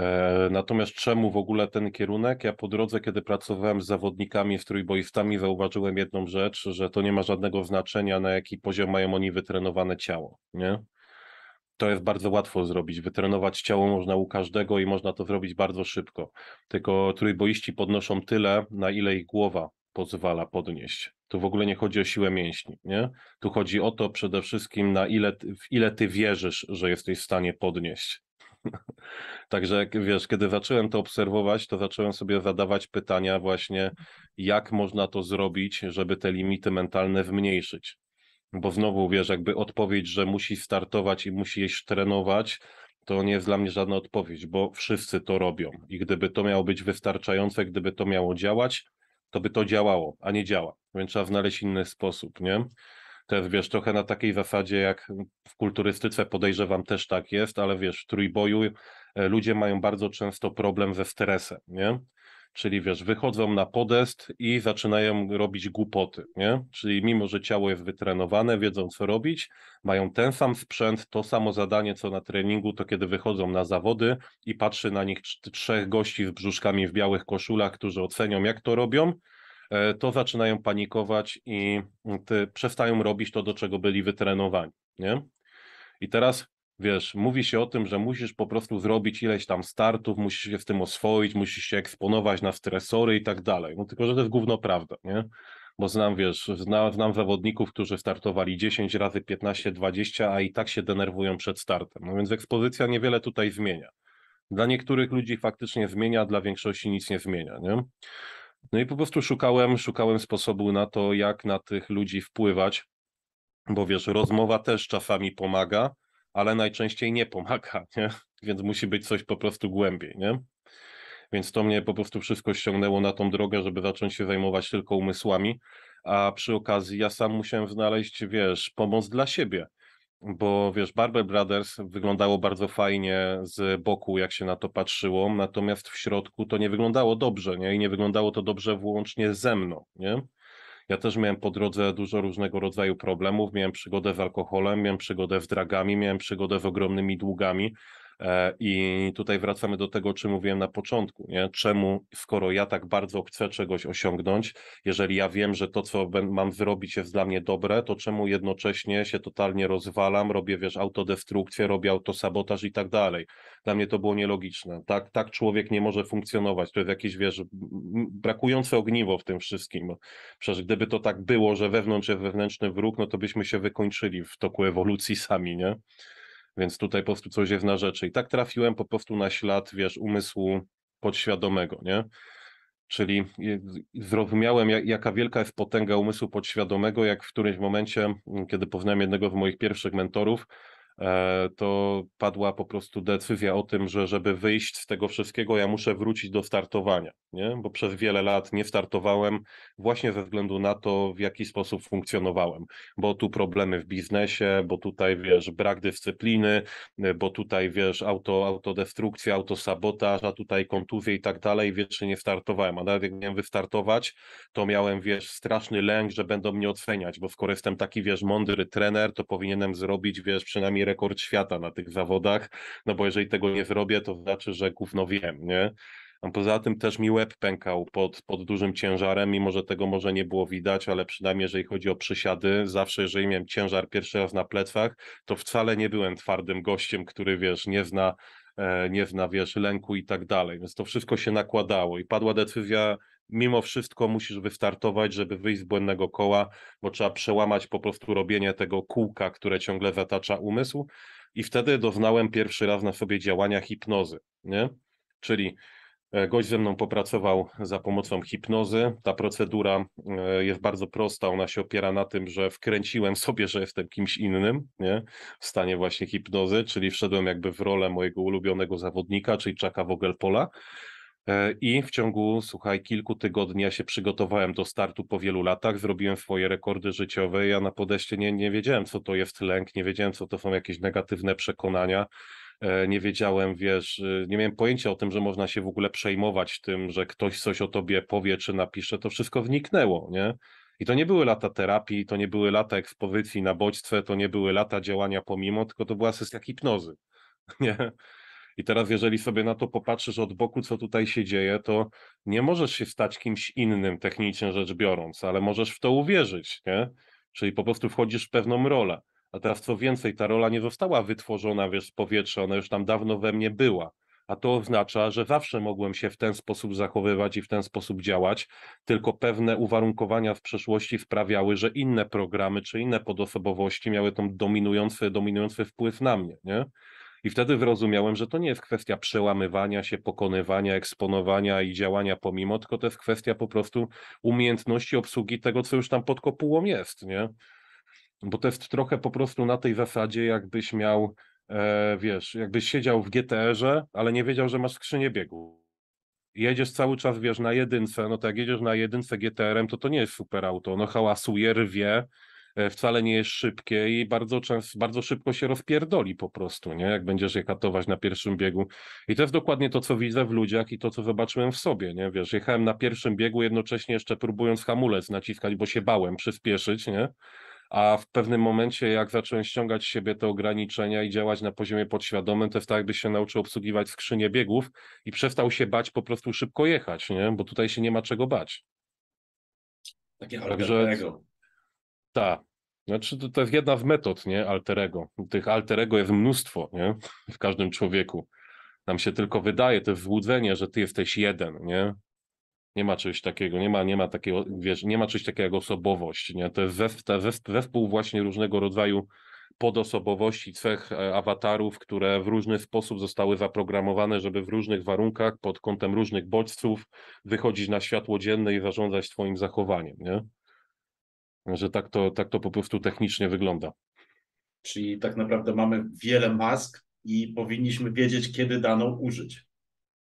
E, natomiast czemu w ogóle ten kierunek? Ja po drodze, kiedy pracowałem z zawodnikami z trójboistami, zauważyłem jedną rzecz, że to nie ma żadnego znaczenia, na jaki poziom mają oni wytrenowane ciało. Nie? To jest bardzo łatwo zrobić. Wytrenować ciało można u każdego i można to zrobić bardzo szybko. Tylko trójboiści podnoszą tyle, na ile ich głowa pozwala podnieść. Tu w ogóle nie chodzi o siłę mięśni, nie? Tu chodzi o to przede wszystkim, na ile, w ile ty wierzysz, że jesteś w stanie podnieść. <laughs> Także wiesz, kiedy zacząłem to obserwować, to zacząłem sobie zadawać pytania właśnie, jak można to zrobić, żeby te limity mentalne zmniejszyć. Bo znowu wiesz, jakby odpowiedź, że musi startować i musi jeść trenować, to nie jest dla mnie żadna odpowiedź, bo wszyscy to robią. I gdyby to miało być wystarczające, gdyby to miało działać, to by to działało, a nie działa. Więc trzeba znaleźć inny sposób, nie? też wiesz, trochę na takiej zasadzie jak w kulturystyce podejrzewam też tak jest, ale wiesz, w trójboju e, ludzie mają bardzo często problem ze stresem, nie? Czyli wiesz, wychodzą na podest i zaczynają robić głupoty, nie? Czyli mimo, że ciało jest wytrenowane, wiedzą co robić, mają ten sam sprzęt, to samo zadanie co na treningu, to kiedy wychodzą na zawody i patrzy na nich trzech gości z brzuszkami w białych koszulach, którzy ocenią jak to robią, E, to zaczynają panikować i mm, ty, przestają robić to, do czego byli wytrenowani. Nie? I teraz wiesz, mówi się o tym, że musisz po prostu zrobić ileś tam startów, musisz się w tym oswoić, musisz się eksponować na stresory i tak dalej. No tylko, że to jest gówno prawda, nie? Bo znam, wiesz, znam, znam zawodników, którzy startowali 10 razy 15, 20, a i tak się denerwują przed startem. No więc ekspozycja niewiele tutaj zmienia. Dla niektórych ludzi faktycznie zmienia, dla większości nic nie zmienia, nie? No i po prostu szukałem, szukałem sposobu na to, jak na tych ludzi wpływać, bo wiesz, rozmowa też czasami pomaga, ale najczęściej nie pomaga, <laughs> nie? więc musi być coś po prostu głębiej, nie? Więc to mnie po prostu wszystko ściągnęło na tą drogę, żeby zacząć się zajmować tylko umysłami, a przy okazji ja sam musiałem znaleźć, wiesz, pomoc dla siebie bo wiesz, Barber Brothers wyglądało bardzo fajnie z boku, jak się na to patrzyło, natomiast w środku to nie wyglądało dobrze, nie? I nie wyglądało to dobrze włącznie ze mną, nie? Ja też miałem po drodze dużo różnego rodzaju problemów. Miałem przygodę z alkoholem, miałem przygodę z dragami, miałem przygodę z ogromnymi długami. E, I tutaj wracamy do tego, o czym mówiłem na początku. Nie? Czemu, skoro ja tak bardzo chcę czegoś osiągnąć, jeżeli ja wiem, że to, co mam wyrobić, jest dla mnie dobre, to czemu jednocześnie się totalnie rozwalam, robię, wiesz, autodestrukcję, robię autosabotaż i tak dalej. Dla mnie to było nielogiczne. Tak, tak człowiek nie może funkcjonować. To jest jakieś, wiesz, brakujące ogniwo w tym wszystkim. Przecież gdyby to tak było, że wewnątrz jest wewnętrzny wróg, no to byśmy się wykończyli w toku ewolucji sami, nie? Więc tutaj po prostu coś jest na rzeczy. I tak trafiłem po prostu na ślad, wiesz, umysłu podświadomego, nie? Czyli zrozumiałem, jak, jaka wielka jest potęga umysłu podświadomego, jak w którymś momencie, mm, kiedy poznałem jednego z moich pierwszych mentorów, E, to padła po prostu decyzja o tym, że żeby wyjść z tego wszystkiego, ja muszę wrócić do startowania, nie? bo przez wiele lat nie startowałem właśnie ze względu na to, w jaki sposób funkcjonowałem, bo tu problemy w biznesie, bo tutaj wiesz, brak dyscypliny, e, bo tutaj wiesz, auto, autodestrukcja, autosabotaż, a tutaj kontuzje i tak dalej, wiecznie nie startowałem, a nawet jak miałem wystartować, to miałem wiesz, straszny lęk, że będą mnie oceniać, bo skoro jestem taki wiesz, mądry trener, to powinienem zrobić wiesz, przynajmniej rekord świata na tych zawodach, no bo jeżeli tego nie zrobię, to znaczy, że gówno wiem, nie? A poza tym też mi łeb pękał pod, pod dużym ciężarem, mimo że tego może nie było widać, ale przynajmniej jeżeli chodzi o przysiady, zawsze jeżeli miałem ciężar pierwszy raz na plecach, to wcale nie byłem twardym gościem, który wiesz, nie zna, e, nie zna wiesz, lęku i tak dalej. Więc to wszystko się nakładało i padła decyzja mimo wszystko musisz wystartować, żeby wyjść z błędnego koła, bo trzeba przełamać po prostu robienie tego kółka, które ciągle zatacza umysł. I wtedy doznałem pierwszy raz na sobie działania hipnozy. Nie? Czyli e, gość ze mną popracował za pomocą hipnozy. Ta procedura e, jest bardzo prosta, ona się opiera na tym, że wkręciłem <laughs> sobie, że jestem kimś innym, nie? w stanie właśnie hipnozy, czyli wszedłem jakby w rolę mojego ulubionego zawodnika, czyli Czaka Wogelpola. E, I w ciągu, słuchaj, kilku tygodni ja się przygotowałem do startu po wielu latach, zrobiłem swoje rekordy życiowe. Ja na podejście nie, nie wiedziałem, co to jest lęk, nie wiedziałem, co to są jakieś negatywne przekonania. E, nie wiedziałem, wiesz, y, nie miałem pojęcia o tym, że można się w ogóle przejmować tym, że ktoś coś o tobie powie czy napisze. To wszystko wniknęło, nie? I to nie były lata terapii, to nie były lata ekspozycji na bodźce, to nie były lata działania pomimo, tylko to była sesja hipnozy. <laughs> Nie? I teraz, jeżeli sobie na to popatrzysz od boku, co tutaj się dzieje, to nie możesz się stać kimś innym, technicznie rzecz biorąc, ale możesz w to uwierzyć, nie? Czyli po prostu wchodzisz w pewną rolę. A teraz co więcej, ta rola nie została wytworzona wiesz, z powietrza, ona już tam dawno we mnie była. A to oznacza, że zawsze mogłem się w ten sposób zachowywać i w ten sposób działać, tylko pewne uwarunkowania w przeszłości sprawiały, że inne programy czy inne podosobowości miały tą dominujący, dominujący wpływ na mnie. Nie? I wtedy zrozumiałem, że to nie jest kwestia przełamywania się, pokonywania, eksponowania i działania pomimo, tylko to jest kwestia po prostu umiejętności obsługi tego, co już tam pod kopułą jest, nie? Bo to jest trochę po prostu na tej zasadzie, jakbyś miał, e, wiesz, jakbyś siedział w GTR-ze, ale nie wiedział, że masz skrzynię biegu jedziesz cały czas, wiesz, na jedynce, no tak, jedziesz na jedynce GTR-em, to to nie jest super auto, ono hałasuje, rwie, E, wcale nie jest szybkie i bardzo, często, bardzo szybko się rozpierdoli po prostu, nie? jak będziesz je katować na pierwszym biegu. I to jest dokładnie to, co widzę w ludziach i to, co zobaczyłem w sobie. Nie? Wiesz, jechałem na pierwszym biegu, jednocześnie jeszcze próbując hamulec naciskać, bo się bałem przyspieszyć, nie? a w pewnym momencie, jak zacząłem ściągać z siebie te ograniczenia i działać na poziomie podświadomym, to jest tak, jakby się nauczył obsługiwać skrzynię biegów i przestał się bać po prostu szybko jechać, nie? bo tutaj się nie ma czego bać. Takie Także... Tak. Znaczy, to, to jest jedna z metod, nie? Alterego. Tych alterego jest mnóstwo, nie? W każdym człowieku. Nam się tylko wydaje, to złudzenie, że ty jesteś jeden, nie? Nie ma czegoś takiego, nie ma, nie ma takiego, wiesz, nie ma czegoś takiego jak osobowość, nie? To jest zespół właśnie różnego rodzaju podosobowości, cech e, awatarów, które w różny sposób zostały zaprogramowane, żeby w różnych warunkach, pod kątem różnych bodźców wychodzić na światło dzienne i zarządzać twoim zachowaniem, nie? że tak to, tak to po prostu technicznie wygląda. Czyli tak naprawdę mamy wiele mask i powinniśmy wiedzieć, kiedy daną użyć.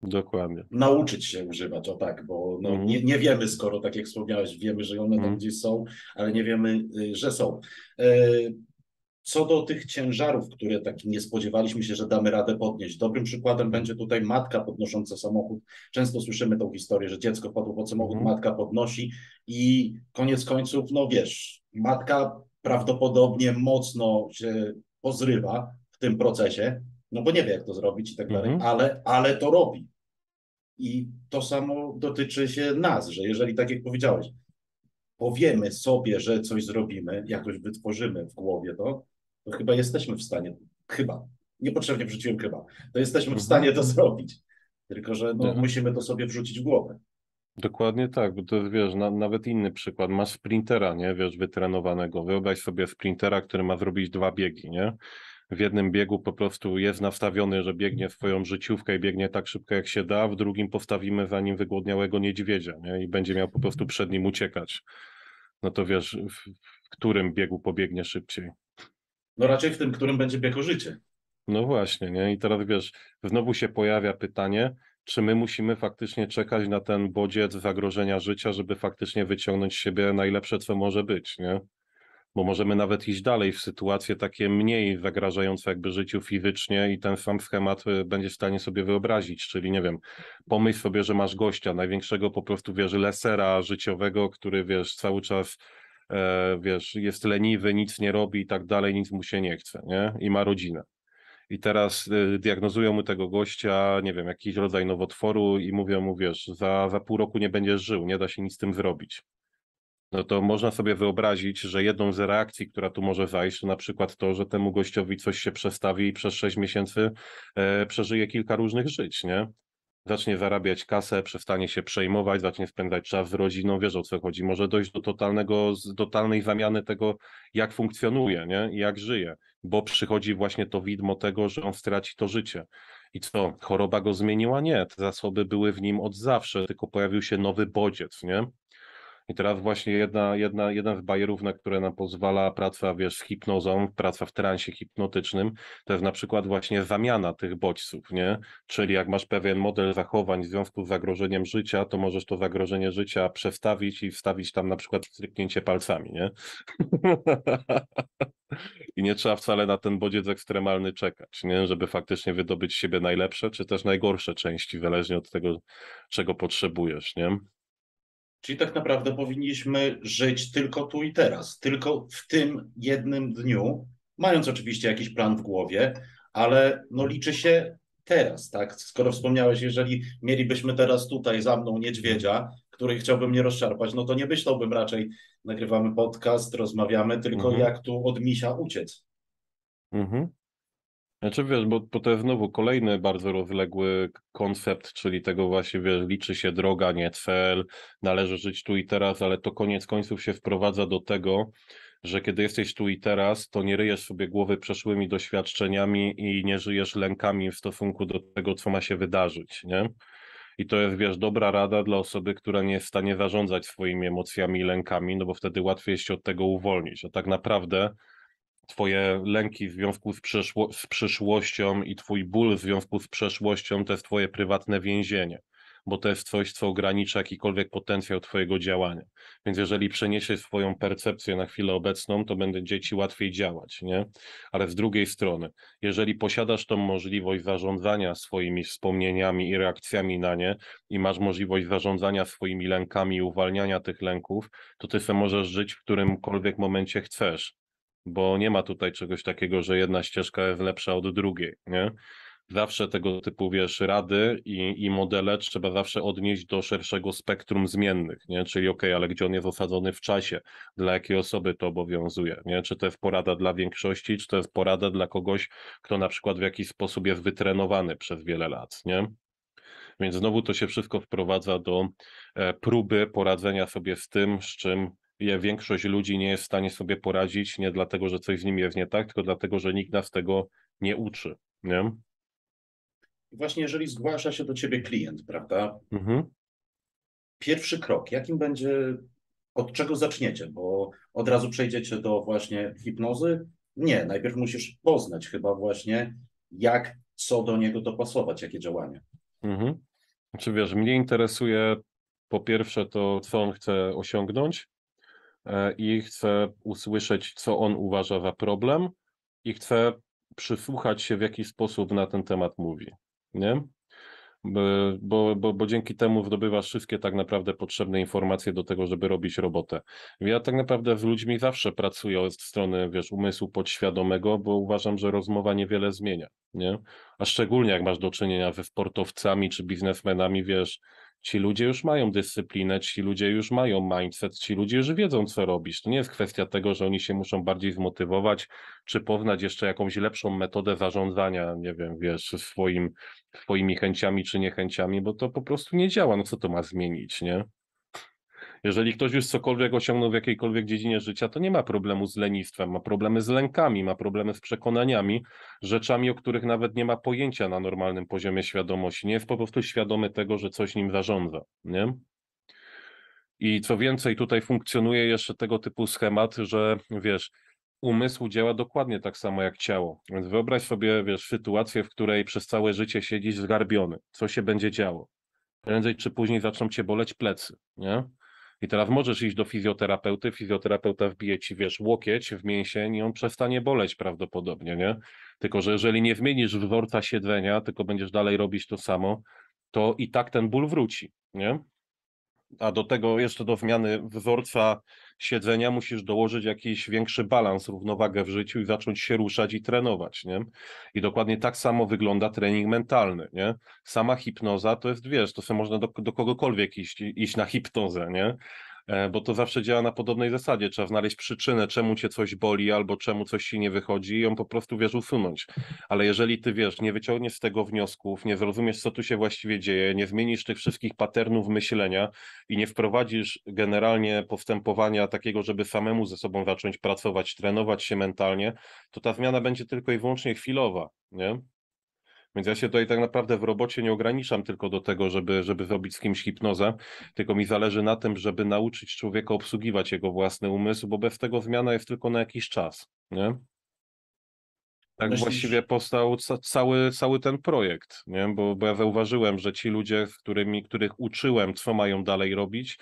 Dokładnie. Nauczyć się używać, o tak, bo no, mm. nie, nie wiemy, skoro tak jak wspomniałeś, wiemy, że one tam mm. gdzieś są, ale nie wiemy, y, że są. Y, co do tych ciężarów, które tak nie spodziewaliśmy się, że damy radę podnieść. Dobrym przykładem będzie tutaj matka podnosząca samochód. Często słyszymy tą historię, że dziecko padło pod samochód, mm. matka podnosi i koniec końców, no wiesz, matka prawdopodobnie mocno się pozrywa w tym procesie, no bo nie wie, jak to zrobić i tak mhm. dalej, mm. ale, ale to robi. I to samo dotyczy się nas, że jeżeli tak jak powiedziałeś, powiemy sobie, że coś zrobimy, jakoś wytworzymy w głowie to, to chyba jesteśmy w stanie, chyba, niepotrzebnie wrzuciłem chyba, to jesteśmy w mhm. stanie to zrobić. Tylko, że no, mhm. musimy to sobie wrzucić w głowę. Dokładnie tak, bo to wiesz, na, nawet inny przykład. Masz sprintera, nie? Wiesz, wytrenowanego. Wyobraź sobie sprintera, który ma zrobić dwa biegi, nie? W jednym biegu po prostu jest nastawiony, że biegnie swoją życiówkę i biegnie tak szybko jak się da, w drugim postawimy za nim wygłodniałego niedźwiedzia nie? i będzie miał po prostu przed nim uciekać. No to wiesz, w, w którym biegu pobiegnie szybciej. No raczej w tym, którym będzie biegło życie. No właśnie, nie? I teraz wiesz, znowu się pojawia pytanie, czy my musimy faktycznie czekać na ten bodziec zagrożenia życia, żeby faktycznie wyciągnąć z siebie najlepsze, co może być, nie? Bo możemy nawet iść dalej w sytuacje takie mniej zagrażające jakby życiu fizycznie i ten sam schemat y, będzie w stanie sobie wyobrazić, czyli nie wiem, pomyśl sobie, że masz gościa, największego po prostu, wiesz, lesera życiowego, który, wiesz, cały czas E, wiesz, jest leniwy, nic nie robi i tak dalej, nic mu się nie chce, nie? I ma rodzinę. I teraz e, diagnozują mu tego gościa, nie wiem, jakiś rodzaj nowotworu i mówią mu, wiesz, za, za pół roku nie będziesz żył, nie da się nic z tym zrobić. No to można sobie wyobrazić, że jedną z reakcji, która tu może zajść, to na przykład to, że temu gościowi coś się przestawi i przez sześć miesięcy e, przeżyje kilka różnych żyć, nie? zacznie zarabiać kasę, przestanie się przejmować, zacznie spędzać czas z rodziną, wiesz o co chodzi, może dojść do totalnego, totalnej zamiany tego, jak funkcjonuje, nie? I jak żyje, bo przychodzi właśnie to widmo tego, że on straci to życie. I co, choroba go zmieniła? Nie, te zasoby były w nim od zawsze, tylko pojawił się nowy bodziec, nie? I teraz właśnie jedna, jedna, jeden z bajerów, na które nam pozwala praca wiesz, z hipnozą, praca w transie hipnotycznym, to jest na przykład właśnie zamiana tych bodźców, nie? Czyli jak masz pewien model zachowań w związku z zagrożeniem życia, to możesz to zagrożenie życia przestawić i wstawić tam na przykład stryknięcie palcami, nie? <laughs> I nie trzeba wcale na ten bodziec ekstremalny czekać, nie? żeby faktycznie wydobyć z siebie najlepsze czy też najgorsze części, zależnie od tego, czego potrzebujesz. Nie? Czyli tak naprawdę powinniśmy żyć tylko tu i teraz, tylko w tym jednym dniu, mając oczywiście jakiś plan w głowie, ale no liczy się teraz, tak? Skoro wspomniałeś, jeżeli mielibyśmy teraz tutaj za mną niedźwiedzia, który chciałbym nie rozczarpać, no to nie myślałbym raczej, nagrywamy podcast, rozmawiamy, tylko mhm. jak tu od misia uciec. Mhm. Znaczy wiesz, bo, bo to jest znowu kolejny bardzo rozległy koncept, czyli tego właśnie, wiesz, liczy się droga, nie cel, należy żyć tu i teraz, ale to koniec końców się wprowadza do tego, że kiedy jesteś tu i teraz, to nie ryjesz sobie głowy przeszłymi doświadczeniami i nie żyjesz lękami w stosunku do tego, co ma się wydarzyć, nie? I to jest, wiesz, dobra rada dla osoby, która nie jest w stanie zarządzać swoimi emocjami i lękami, no bo wtedy łatwiej się od tego uwolnić. A tak naprawdę twoje lęki w związku z, przyszło z przyszłością i twój ból w związku z przeszłością to jest twoje prywatne więzienie bo to jest coś, co ogranicza jakikolwiek potencjał Twojego działania. Więc jeżeli przeniesiesz swoją percepcję na chwilę obecną, to będzie Ci łatwiej działać, nie? Ale z drugiej strony, jeżeli posiadasz tą możliwość zarządzania swoimi wspomnieniami i reakcjami na nie i masz możliwość zarządzania swoimi lękami i uwalniania tych lęków, to Ty sobie możesz żyć w którymkolwiek momencie chcesz bo nie ma tutaj czegoś takiego, że jedna ścieżka jest lepsza od drugiej, nie? Zawsze tego typu, wiesz, rady i, i modele trzeba zawsze odnieść do szerszego spektrum zmiennych, nie? Czyli ok, ale gdzie on jest osadzony w czasie, dla jakiej osoby to obowiązuje, nie? Czy to jest porada dla większości, czy to jest porada dla kogoś, kto na przykład w jakiś sposób jest wytrenowany przez wiele lat, nie? Więc znowu to się wszystko wprowadza do e, próby poradzenia sobie z tym, z czym większość ludzi nie jest w stanie sobie poradzić, nie dlatego, że coś z nimi jest nie tak, tylko dlatego, że nikt nas tego nie uczy. Nie? Właśnie jeżeli zgłasza się do ciebie klient, prawda? Mhm. Pierwszy krok, jakim będzie, od czego zaczniecie? Bo od razu przejdziecie do właśnie hipnozy? Nie, najpierw musisz poznać chyba właśnie, jak, co do niego dopasować, jakie działania. Mhm. Czy znaczy, wiesz, mnie interesuje po pierwsze to, co on chce osiągnąć, E, i chcę usłyszeć, co on uważa za problem i chcę przysłuchać się, w jaki sposób na ten temat mówi, nie? Bo, bo, bo dzięki temu zdobywasz wszystkie tak naprawdę potrzebne informacje do tego, żeby robić robotę. Ja tak naprawdę z ludźmi zawsze pracuję od strony, wiesz, umysłu podświadomego, bo uważam, że rozmowa niewiele zmienia, nie? A szczególnie jak masz do czynienia ze sportowcami czy biznesmenami, wiesz, Ci ludzie już mają dyscyplinę, ci ludzie już mają mindset, ci ludzie już wiedzą, co robić. To nie jest kwestia tego, że oni się muszą bardziej zmotywować, czy poznać jeszcze jakąś lepszą metodę zarządzania, nie wiem, wiesz, swoim, swoimi chęciami czy niechęciami, bo to po prostu nie działa. No co to ma zmienić, nie? Jeżeli ktoś już cokolwiek osiągnął w jakiejkolwiek dziedzinie życia, to nie ma problemu z lenistwem, ma problemy z lękami, ma problemy z przekonaniami, rzeczami, o których nawet nie ma pojęcia na normalnym poziomie świadomości. Nie jest po prostu świadomy tego, że coś nim zarządza. Nie? I co więcej, tutaj funkcjonuje jeszcze tego typu schemat, że wiesz, umysł działa dokładnie tak samo jak ciało. Więc wyobraź sobie, wiesz, sytuację, w której przez całe życie siedzisz zgarbiony. Co się będzie działo? Prędzej czy później zaczną cię boleć plecy, nie? I teraz możesz iść do fizjoterapeuty, fizjoterapeuta wbije ci, wiesz, łokieć w mięsień i on przestanie boleć prawdopodobnie, nie? Tylko, że jeżeli nie zmienisz wzorca siedzenia, tylko będziesz dalej robić to samo, to i tak ten ból wróci, nie? a do tego jeszcze do zmiany wzorca siedzenia musisz dołożyć jakiś większy balans, równowagę w życiu i zacząć się ruszać i trenować, nie? I dokładnie tak samo wygląda trening mentalny, nie? Sama hipnoza to jest, wiesz, to sobie można do, do kogokolwiek iść, iść na hipnozę, nie? E, bo to zawsze działa na podobnej zasadzie. Trzeba znaleźć przyczynę, czemu cię coś boli albo czemu coś ci nie wychodzi i ją po prostu wiesz usunąć. Ale jeżeli ty wiesz, nie wyciągniesz z tego wniosków, nie zrozumiesz, co tu się właściwie dzieje, nie zmienisz tych wszystkich patternów myślenia i nie wprowadzisz generalnie postępowania takiego, żeby samemu ze sobą zacząć pracować, trenować się mentalnie, to ta zmiana będzie tylko i wyłącznie chwilowa. Nie? Więc ja się tutaj tak naprawdę w robocie nie ograniczam tylko do tego, żeby, żeby zrobić z kimś hipnozę, tylko mi zależy na tym, żeby nauczyć człowieka obsługiwać jego własny umysł, bo bez tego zmiana jest tylko na jakiś czas. Nie? Tak Myślisz? właściwie powstał cały, cały ten projekt, nie? Bo, bo ja zauważyłem, że ci ludzie, z którymi, których uczyłem, co mają dalej robić,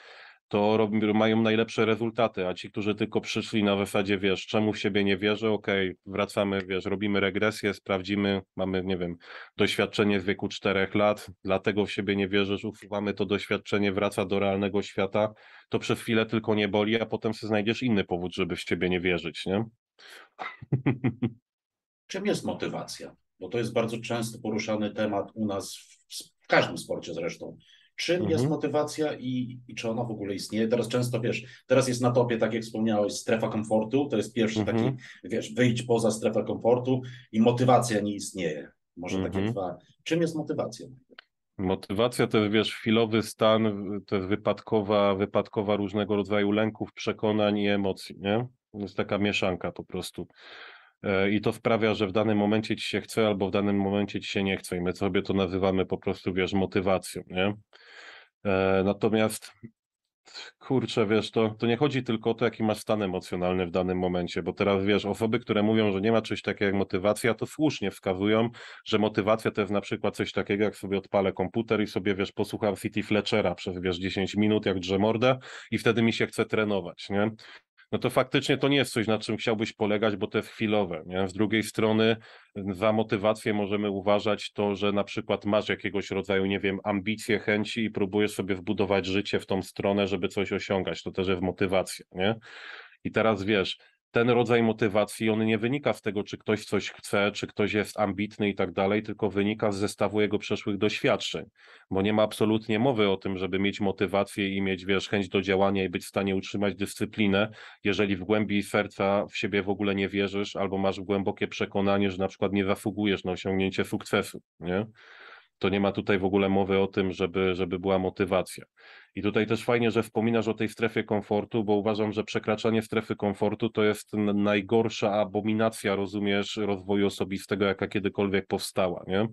to mają najlepsze rezultaty, a ci, którzy tylko przyszli na zasadzie, wiesz, czemu w siebie nie wierzę, okej, okay, wracamy, wiesz, robimy regresję, sprawdzimy, mamy, nie wiem, doświadczenie z wieku czterech lat, dlatego w siebie nie wierzysz, usuwamy to doświadczenie, wraca do realnego świata, to przez chwilę tylko nie boli, a potem sobie znajdziesz inny powód, żeby w siebie nie wierzyć, nie? <laughs> Czym jest motywacja? Bo to jest bardzo często poruszany temat u nas, w, w każdym sporcie zresztą Czym jest mhm. motywacja i, i, czy ona w ogóle istnieje? Teraz często wiesz, teraz jest na topie, tak jak wspomniałeś, strefa komfortu. To jest pierwszy taki, mhm. wiesz, wyjdź poza strefę komfortu i motywacja nie istnieje. Może takie dwa. Mhm. Czym jest motywacja? Motywacja to wiesz, chwilowy stan, to jest wypadkowa, wypadkowa różnego rodzaju lęków, przekonań i emocji. Nie? To jest taka mieszanka po prostu. E, I to sprawia, że w danym momencie ci się chce, albo w danym momencie ci się nie chce. I my sobie to nazywamy po prostu, wiesz, motywacją, nie? E, natomiast kurczę, wiesz, to, to nie chodzi tylko o to, jaki masz stan emocjonalny w danym momencie, bo teraz wiesz, osoby, które mówią, że nie ma czegoś takiego jak motywacja, to słusznie wskazują, że motywacja to jest na przykład coś takiego, jak sobie odpalę komputer i sobie, wiesz, posłucham City Fletchera przez, wiesz, 10 minut, jak drzemordę i wtedy mi się chce trenować, nie? no to faktycznie to nie jest coś, na czym chciałbyś polegać, bo to jest chwilowe. Nie? Z drugiej strony mm, za motywację możemy uważać to, że na przykład masz jakiegoś rodzaju, nie wiem, ambicje, chęci i próbujesz sobie wbudować życie w tą stronę, żeby coś osiągać. To też jest motywacja, nie? I teraz wiesz, ten rodzaj motywacji, on nie wynika z tego, czy ktoś coś chce, czy ktoś jest ambitny i tak dalej, tylko wynika z zestawu jego przeszłych doświadczeń, bo nie ma absolutnie mowy o tym, żeby mieć motywację i mieć, wiesz, chęć do działania i być w stanie utrzymać dyscyplinę, jeżeli w głębi serca w siebie w ogóle nie wierzysz albo masz głębokie przekonanie, że na przykład nie zasługujesz na osiągnięcie sukcesu, nie? to nie ma tutaj w ogóle mowy o tym, żeby, żeby była motywacja. I tutaj też fajnie, że wspominasz o tej strefie komfortu, bo uważam, że przekraczanie strefy komfortu to jest najgorsza abominacja, rozumiesz, rozwoju osobistego, jaka kiedykolwiek powstała. Nie?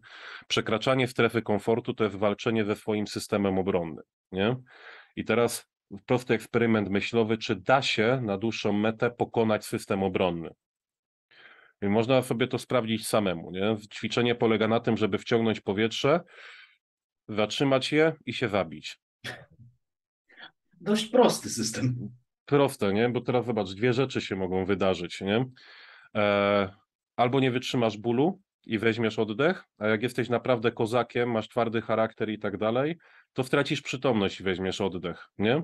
Przekraczanie strefy komfortu to jest walczenie ze swoim systemem obronnym. Nie? I teraz prosty eksperyment myślowy, czy da się na dłuższą metę pokonać system obronny. Można sobie to sprawdzić samemu. Nie? Ćwiczenie polega na tym, żeby wciągnąć powietrze, zatrzymać je i się zabić. Dość prosty system. Proste, nie? Bo teraz zobacz, dwie rzeczy się mogą wydarzyć, nie? E, albo nie wytrzymasz bólu i weźmiesz oddech, a jak jesteś naprawdę kozakiem, masz twardy charakter i tak dalej, to stracisz przytomność i weźmiesz oddech, nie?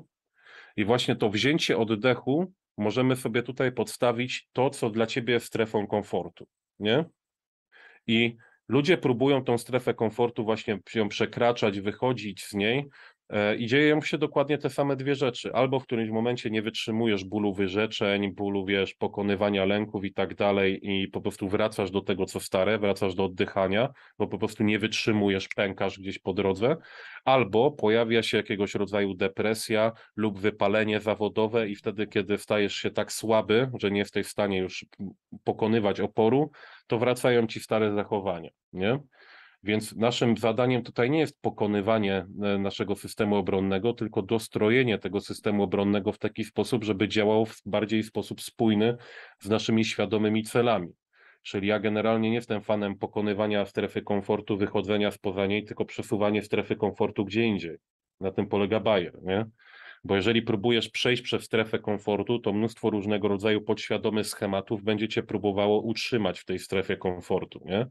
I właśnie to wzięcie oddechu możemy sobie tutaj podstawić to, co dla ciebie jest strefą komfortu, nie? I ludzie próbują tą strefę komfortu właśnie ją przekraczać, wychodzić z niej, E, I dzieją się dokładnie te same dwie rzeczy. Albo w którymś momencie nie wytrzymujesz bólu wyrzeczeń, bólu wiesz, pokonywania lęków i tak dalej, i po prostu wracasz do tego, co stare, wracasz do oddychania, bo po prostu nie wytrzymujesz, pękasz gdzieś po drodze, albo pojawia się jakiegoś rodzaju depresja lub wypalenie zawodowe, i wtedy, kiedy stajesz się tak słaby, że nie jesteś w stanie już pokonywać oporu, to wracają ci stare zachowania. Nie? Więc naszym zadaniem tutaj nie jest pokonywanie e, naszego systemu obronnego, tylko dostrojenie tego systemu obronnego w taki sposób, żeby działał w bardziej sposób spójny z naszymi świadomymi celami. Czyli ja generalnie nie jestem fanem pokonywania strefy komfortu, wychodzenia spoza niej, tylko przesuwanie strefy komfortu gdzie indziej. Na tym polega Bayer, nie? Bo jeżeli próbujesz przejść przez strefę komfortu, to mnóstwo różnego rodzaju podświadomych schematów będzie cię próbowało utrzymać w tej strefie komfortu, nie?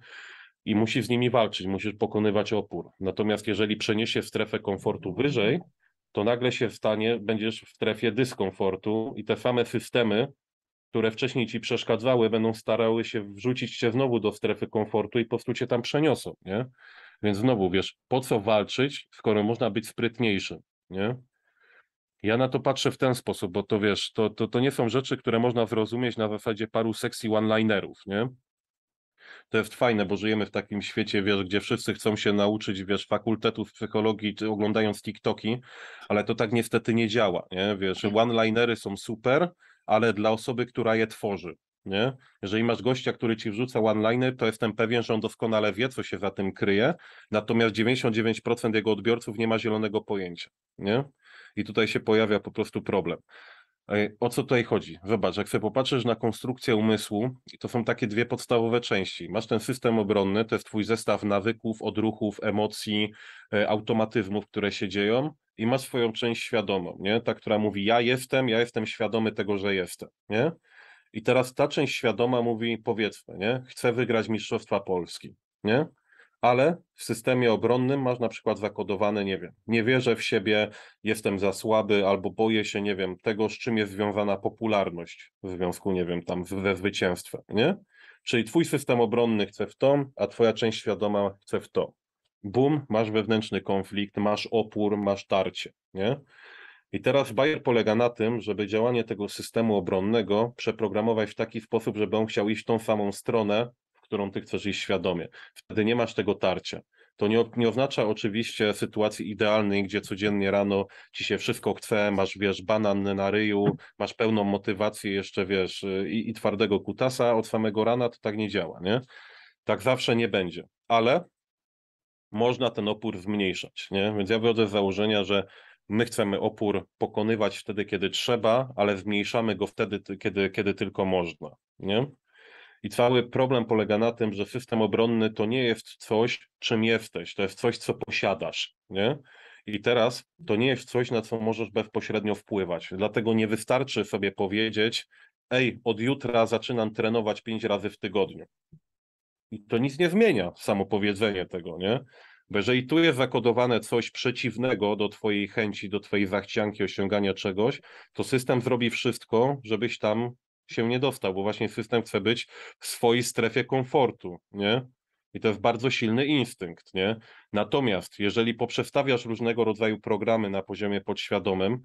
i musisz z nimi walczyć, musisz pokonywać opór. Natomiast jeżeli przeniesiesz strefę komfortu wyżej, to nagle się stanie, będziesz w strefie dyskomfortu i te same systemy, które wcześniej ci przeszkadzały, będą starały się wrzucić cię znowu do strefy komfortu i po prostu cię tam przeniosą, nie? Więc znowu, wiesz, po co walczyć, skoro można być sprytniejszym, nie? Ja na to patrzę w ten sposób, bo to wiesz, to, to, to nie są rzeczy, które można zrozumieć na zasadzie paru sekcji one-linerów, nie? to jest fajne, bo żyjemy w takim świecie, wiesz, gdzie wszyscy chcą się nauczyć, wiesz, fakultetów psychologii, oglądając TikToki, ale to tak niestety nie działa, nie? Wiesz, mhm. one-linery są super, ale dla osoby, która je tworzy, nie? Jeżeli masz gościa, który ci wrzuca one-liner, to jestem pewien, że on doskonale wie, co się za tym kryje, natomiast 99% jego odbiorców nie ma zielonego pojęcia. Nie? I tutaj się pojawia po prostu problem. E, o co tutaj chodzi? Zobacz, jak sobie popatrzysz na konstrukcję umysłu, to są takie dwie podstawowe części. Masz ten system obronny, to jest twój zestaw nawyków, odruchów, emocji, e, automatyzmów, które się dzieją i masz swoją część świadomą, nie? Ta, która mówi ja jestem, ja jestem świadomy tego, że jestem, nie? I teraz ta część świadoma mówi powiedzmy, nie? Chcę wygrać Mistrzostwa Polski, nie? ale w systemie obronnym masz na przykład zakodowane, nie wiem, nie wierzę w siebie, jestem za słaby, albo boję się, nie wiem, tego, z czym jest związana popularność w związku, nie wiem, tam ze zwycięstwem, nie? Czyli twój system obronny chce w to, a twoja część świadoma chce w to. Bum, masz wewnętrzny konflikt, masz opór, masz tarcie, nie? I teraz Bayer polega na tym, żeby działanie tego systemu obronnego przeprogramować w taki sposób, żeby on chciał iść tą samą stronę, którą ty chcesz iść świadomie. Wtedy nie masz tego tarcia. To nie, nie oznacza oczywiście sytuacji idealnej, gdzie codziennie rano ci się wszystko chce, masz, wiesz, banan na ryju, masz pełną motywację jeszcze, wiesz, i, i twardego kutasa od samego rana, to tak nie działa, nie? Tak zawsze nie będzie, ale można ten opór zmniejszać, nie? Więc ja wychodzę z założenia, że my chcemy opór pokonywać wtedy, kiedy trzeba, ale zmniejszamy go wtedy, kiedy, kiedy tylko można, nie? I cały problem polega na tym, że system obronny to nie jest coś, czym jesteś, to jest coś, co posiadasz. Nie? I teraz to nie jest coś, na co możesz bezpośrednio wpływać. Dlatego nie wystarczy sobie powiedzieć, ej, od jutra zaczynam trenować pięć razy w tygodniu. I to nic nie zmienia, samo powiedzenie tego, nie? Bo jeżeli tu jest zakodowane coś przeciwnego do Twojej chęci, do Twojej zachcianki osiągania czegoś, to system zrobi wszystko, żebyś tam się nie dostał, bo właśnie system chce być w swojej strefie komfortu, nie? I to jest bardzo silny instynkt, nie? Natomiast jeżeli poprzestawiasz różnego rodzaju programy na poziomie podświadomym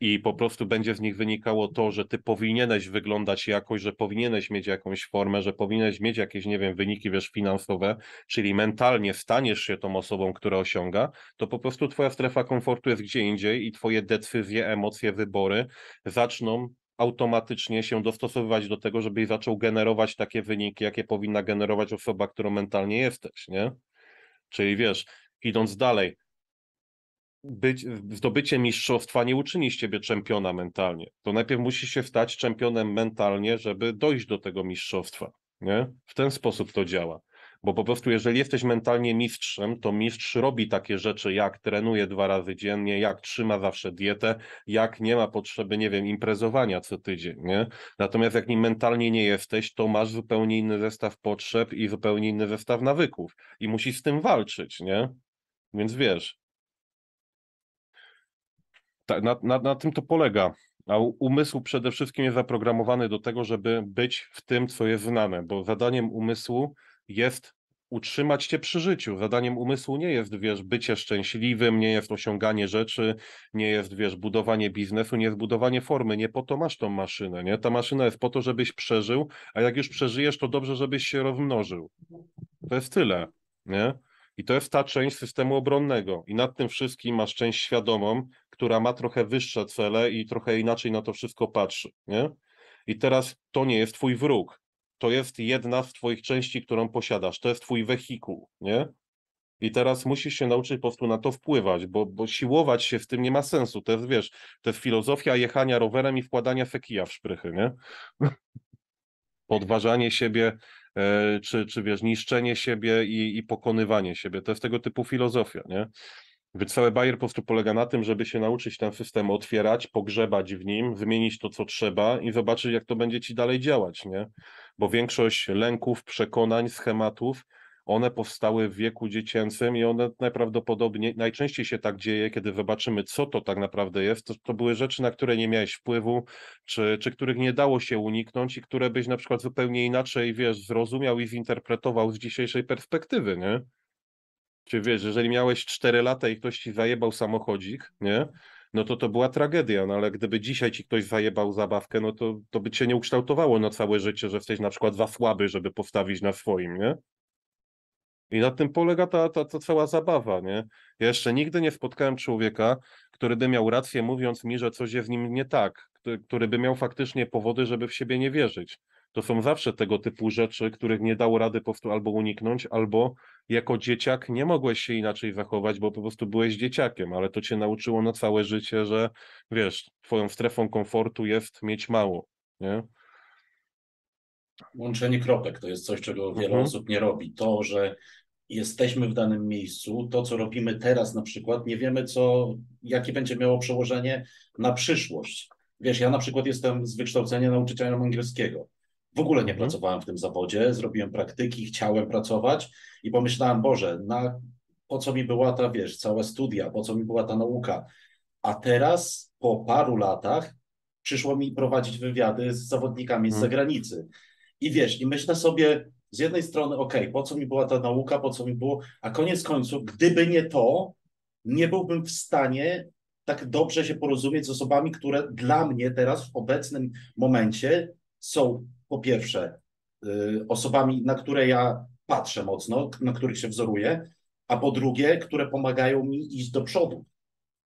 i po prostu będzie z nich wynikało to, że ty powinieneś wyglądać jakoś, że powinieneś mieć jakąś formę, że powinieneś mieć jakieś, nie wiem, wyniki, wiesz, finansowe, czyli mentalnie staniesz się tą osobą, która osiąga, to po prostu twoja strefa komfortu jest gdzie indziej i twoje decyzje, emocje, wybory zaczną automatycznie się dostosowywać do tego, żeby zaczął generować takie wyniki, jakie powinna generować osoba, którą mentalnie jesteś, nie? Czyli wiesz, idąc dalej, być, zdobycie mistrzostwa nie uczyni z ciebie czempiona mentalnie. To najpierw musisz się stać czempionem mentalnie, żeby dojść do tego mistrzostwa. Nie? W ten sposób to działa. Bo po prostu, jeżeli jesteś mentalnie mistrzem, to mistrz robi takie rzeczy, jak trenuje dwa razy dziennie, jak trzyma zawsze dietę, jak nie ma potrzeby, nie wiem, imprezowania co tydzień. Nie? Natomiast jak nim mentalnie nie jesteś, to masz zupełnie inny zestaw potrzeb i zupełnie inny zestaw nawyków i musisz z tym walczyć, nie? Więc wiesz. Ta, na, na, na tym to polega. A umysł przede wszystkim jest zaprogramowany do tego, żeby być w tym, co jest znane, bo zadaniem umysłu jest utrzymać się przy życiu. Zadaniem umysłu nie jest, wiesz, bycie szczęśliwym, nie jest osiąganie rzeczy, nie jest, wiesz, budowanie biznesu, nie jest budowanie formy, nie po to masz tą maszynę, nie? Ta maszyna jest po to, żebyś przeżył, a jak już przeżyjesz, to dobrze, żebyś się rozmnożył. To jest tyle, nie? I to jest ta część systemu obronnego. I nad tym wszystkim masz część świadomą, która ma trochę wyższe cele i trochę inaczej na to wszystko patrzy, nie? I teraz to nie jest twój wróg to jest jedna z twoich części, którą posiadasz, to jest twój wehikuł, nie? I teraz musisz się nauczyć po prostu na to wpływać, bo, bo siłować się w tym nie ma sensu. To jest, wiesz, to jest filozofia jechania rowerem i wkładania fekija w szprychy, nie? <laughs> Podważanie siebie, e, czy, czy wiesz, niszczenie siebie i, i pokonywanie siebie. To jest tego typu filozofia, nie? Wy cały Bayer po prostu polega na tym, żeby się nauczyć ten system otwierać, pogrzebać w nim, wymienić to, co trzeba i zobaczyć, jak to będzie ci dalej działać, nie? Bo większość lęków, przekonań, schematów, one powstały w wieku dziecięcym i one najprawdopodobniej, najczęściej się tak dzieje, kiedy zobaczymy, co to tak naprawdę jest, to, to były rzeczy, na które nie miałeś wpływu, czy, czy których nie dało się uniknąć i które byś na przykład zupełnie inaczej, wiesz, zrozumiał i zinterpretował z dzisiejszej perspektywy, nie? Czy wiesz, jeżeli miałeś 4 lata i ktoś ci zajebał samochodzik, nie? No to to była tragedia, no ale gdyby dzisiaj ci ktoś zajebał zabawkę, no to, to by cię nie ukształtowało na całe życie, że jesteś na przykład za słaby, żeby powstawić na swoim, nie? I na tym polega ta, ta, ta cała zabawa, nie? Ja jeszcze nigdy nie spotkałem człowieka, który by miał rację mówiąc mi, że coś jest w nim nie tak, który, który by miał faktycznie powody, żeby w siebie nie wierzyć to są zawsze tego typu rzeczy, których nie dało rady po prostu albo uniknąć, albo jako dzieciak nie mogłeś się inaczej zachować, bo po prostu byłeś dzieciakiem, ale to cię nauczyło na całe życie, że wiesz, twoją strefą komfortu jest mieć mało, nie? Łączenie kropek to jest coś, czego wiele mhm. osób nie robi. To, że jesteśmy w danym miejscu, to co robimy teraz na przykład, nie wiemy, co, jakie będzie miało przełożenie na przyszłość. Wiesz, ja na przykład jestem z wykształcenia nauczycielem angielskiego w ogóle nie mhm. pracowałem w tym zawodzie, zrobiłem praktyki, chciałem pracować i pomyślałem, Boże, na, po co mi była ta, wiesz, całe studia, po co mi była ta nauka. A teraz po paru latach przyszło mi prowadzić wywiady z zawodnikami z mhm. zagranicy. I wiesz, i myślę sobie, z jednej strony, ok, po co mi była ta nauka, po co mi było, a koniec końców, gdyby nie to, nie byłbym w stanie tak dobrze się porozumieć z osobami, które dla mnie teraz w obecnym momencie są po pierwsze y, osobami, na które ja patrzę mocno, na których się wzoruję, a po drugie, które pomagają mi iść do przodu.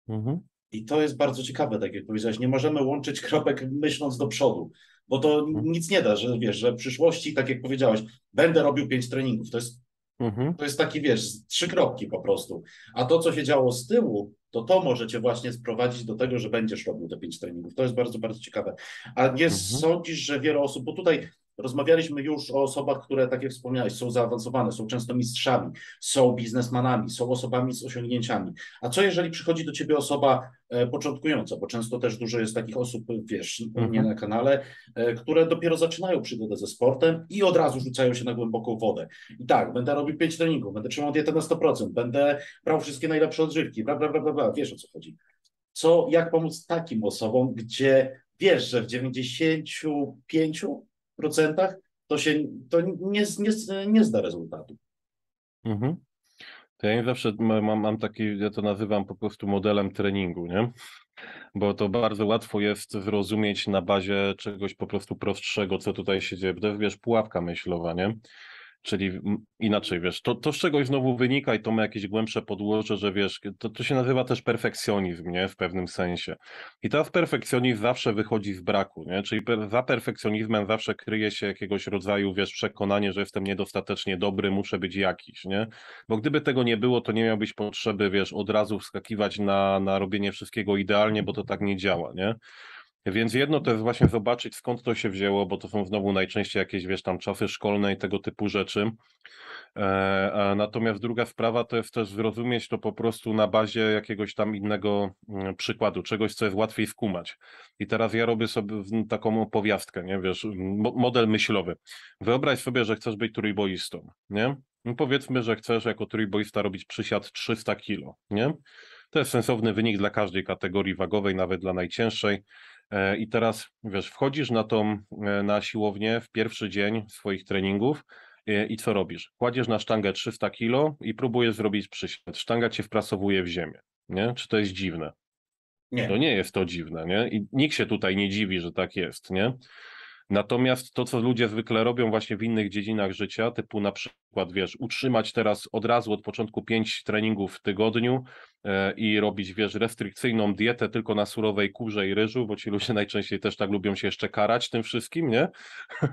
Mhm. I to jest bardzo ciekawe, tak jak powiedziałeś, nie możemy łączyć kropek myśląc do przodu, bo to mhm. nic nie da, że wiesz, że w przyszłości, tak jak powiedziałeś, będę robił pięć treningów. To jest, mhm. to jest taki, wiesz, trzy kropki po prostu. A to, co się działo z tyłu, to to może cię właśnie sprowadzić do tego, że będziesz robił te pięć treningów. To jest bardzo, bardzo ciekawe. A nie mhm. sądzisz, że wiele osób, bo tutaj Rozmawialiśmy już o osobach, które, tak jak wspomniałeś, są zaawansowane, są często mistrzami, są biznesmanami, są osobami z osiągnięciami. A co jeżeli przychodzi do ciebie osoba e, początkująca, bo często też dużo jest takich osób, wiesz, mhm. nie na kanale, e, które dopiero zaczynają przygodę ze sportem i od razu rzucają się na głęboką wodę. I tak, będę robił pięć treningów, będę trzymał dietę na 100%, będę brał wszystkie najlepsze odżywki, bla, bla, bla, bla, bla. wiesz o co chodzi. Co, jak pomóc takim osobom, gdzie wiesz, że w 95 to się to nie, nie, nie zda rezultatu. Mhm. To ja zawsze mam, mam taki, ja to nazywam po prostu modelem treningu, nie? Bo to bardzo łatwo jest zrozumieć na bazie czegoś po prostu prostszego, co tutaj się dzieje. To jest, wiesz, pułapka myślowa, nie? Czyli inaczej, wiesz, to, to z czegoś znowu wynika i to ma jakieś głębsze podłoże, że wiesz, to, to się nazywa też perfekcjonizm, nie, w pewnym sensie. I teraz perfekcjonizm zawsze wychodzi z braku, nie, czyli per, za perfekcjonizmem zawsze kryje się jakiegoś rodzaju, wiesz, przekonanie, że jestem niedostatecznie dobry, muszę być jakiś, nie, bo gdyby tego nie było, to nie miałbyś potrzeby, wiesz, od razu wskakiwać na, na robienie wszystkiego idealnie, bo to tak nie działa, nie. Więc jedno to jest właśnie zobaczyć skąd to się wzięło, bo to są znowu najczęściej jakieś, wiesz, tam czasy szkolne i tego typu rzeczy. E, natomiast druga sprawa to jest też zrozumieć to po prostu na bazie jakiegoś tam innego mm, przykładu, czegoś, co jest łatwiej skumać. I teraz ja robię sobie taką opowiastkę, nie wiesz, model myślowy. Wyobraź sobie, że chcesz być trójboistą, nie? No powiedzmy, że chcesz jako trójboista robić przysiad 300 kilo, nie? To jest sensowny wynik dla każdej kategorii wagowej, nawet dla najcięższej. E, I teraz, wiesz, wchodzisz na tą, e, na siłownię w pierwszy dzień swoich treningów e, i co robisz? Kładziesz na sztangę 300 kilo i próbujesz zrobić przysiad. Sztanga cię wprasowuje w ziemię, nie? Czy to jest dziwne? Nie. To nie jest to dziwne, nie? I nikt się tutaj nie dziwi, że tak jest, nie? Natomiast to, co ludzie zwykle robią właśnie w innych dziedzinach życia, typu na przykład, wiesz, utrzymać teraz od razu od początku pięć treningów w tygodniu e, i robić, wiesz, restrykcyjną dietę tylko na surowej kurze i ryżu, bo ci ludzie <laughs> najczęściej też tak lubią się jeszcze karać tym wszystkim, nie? <laughs>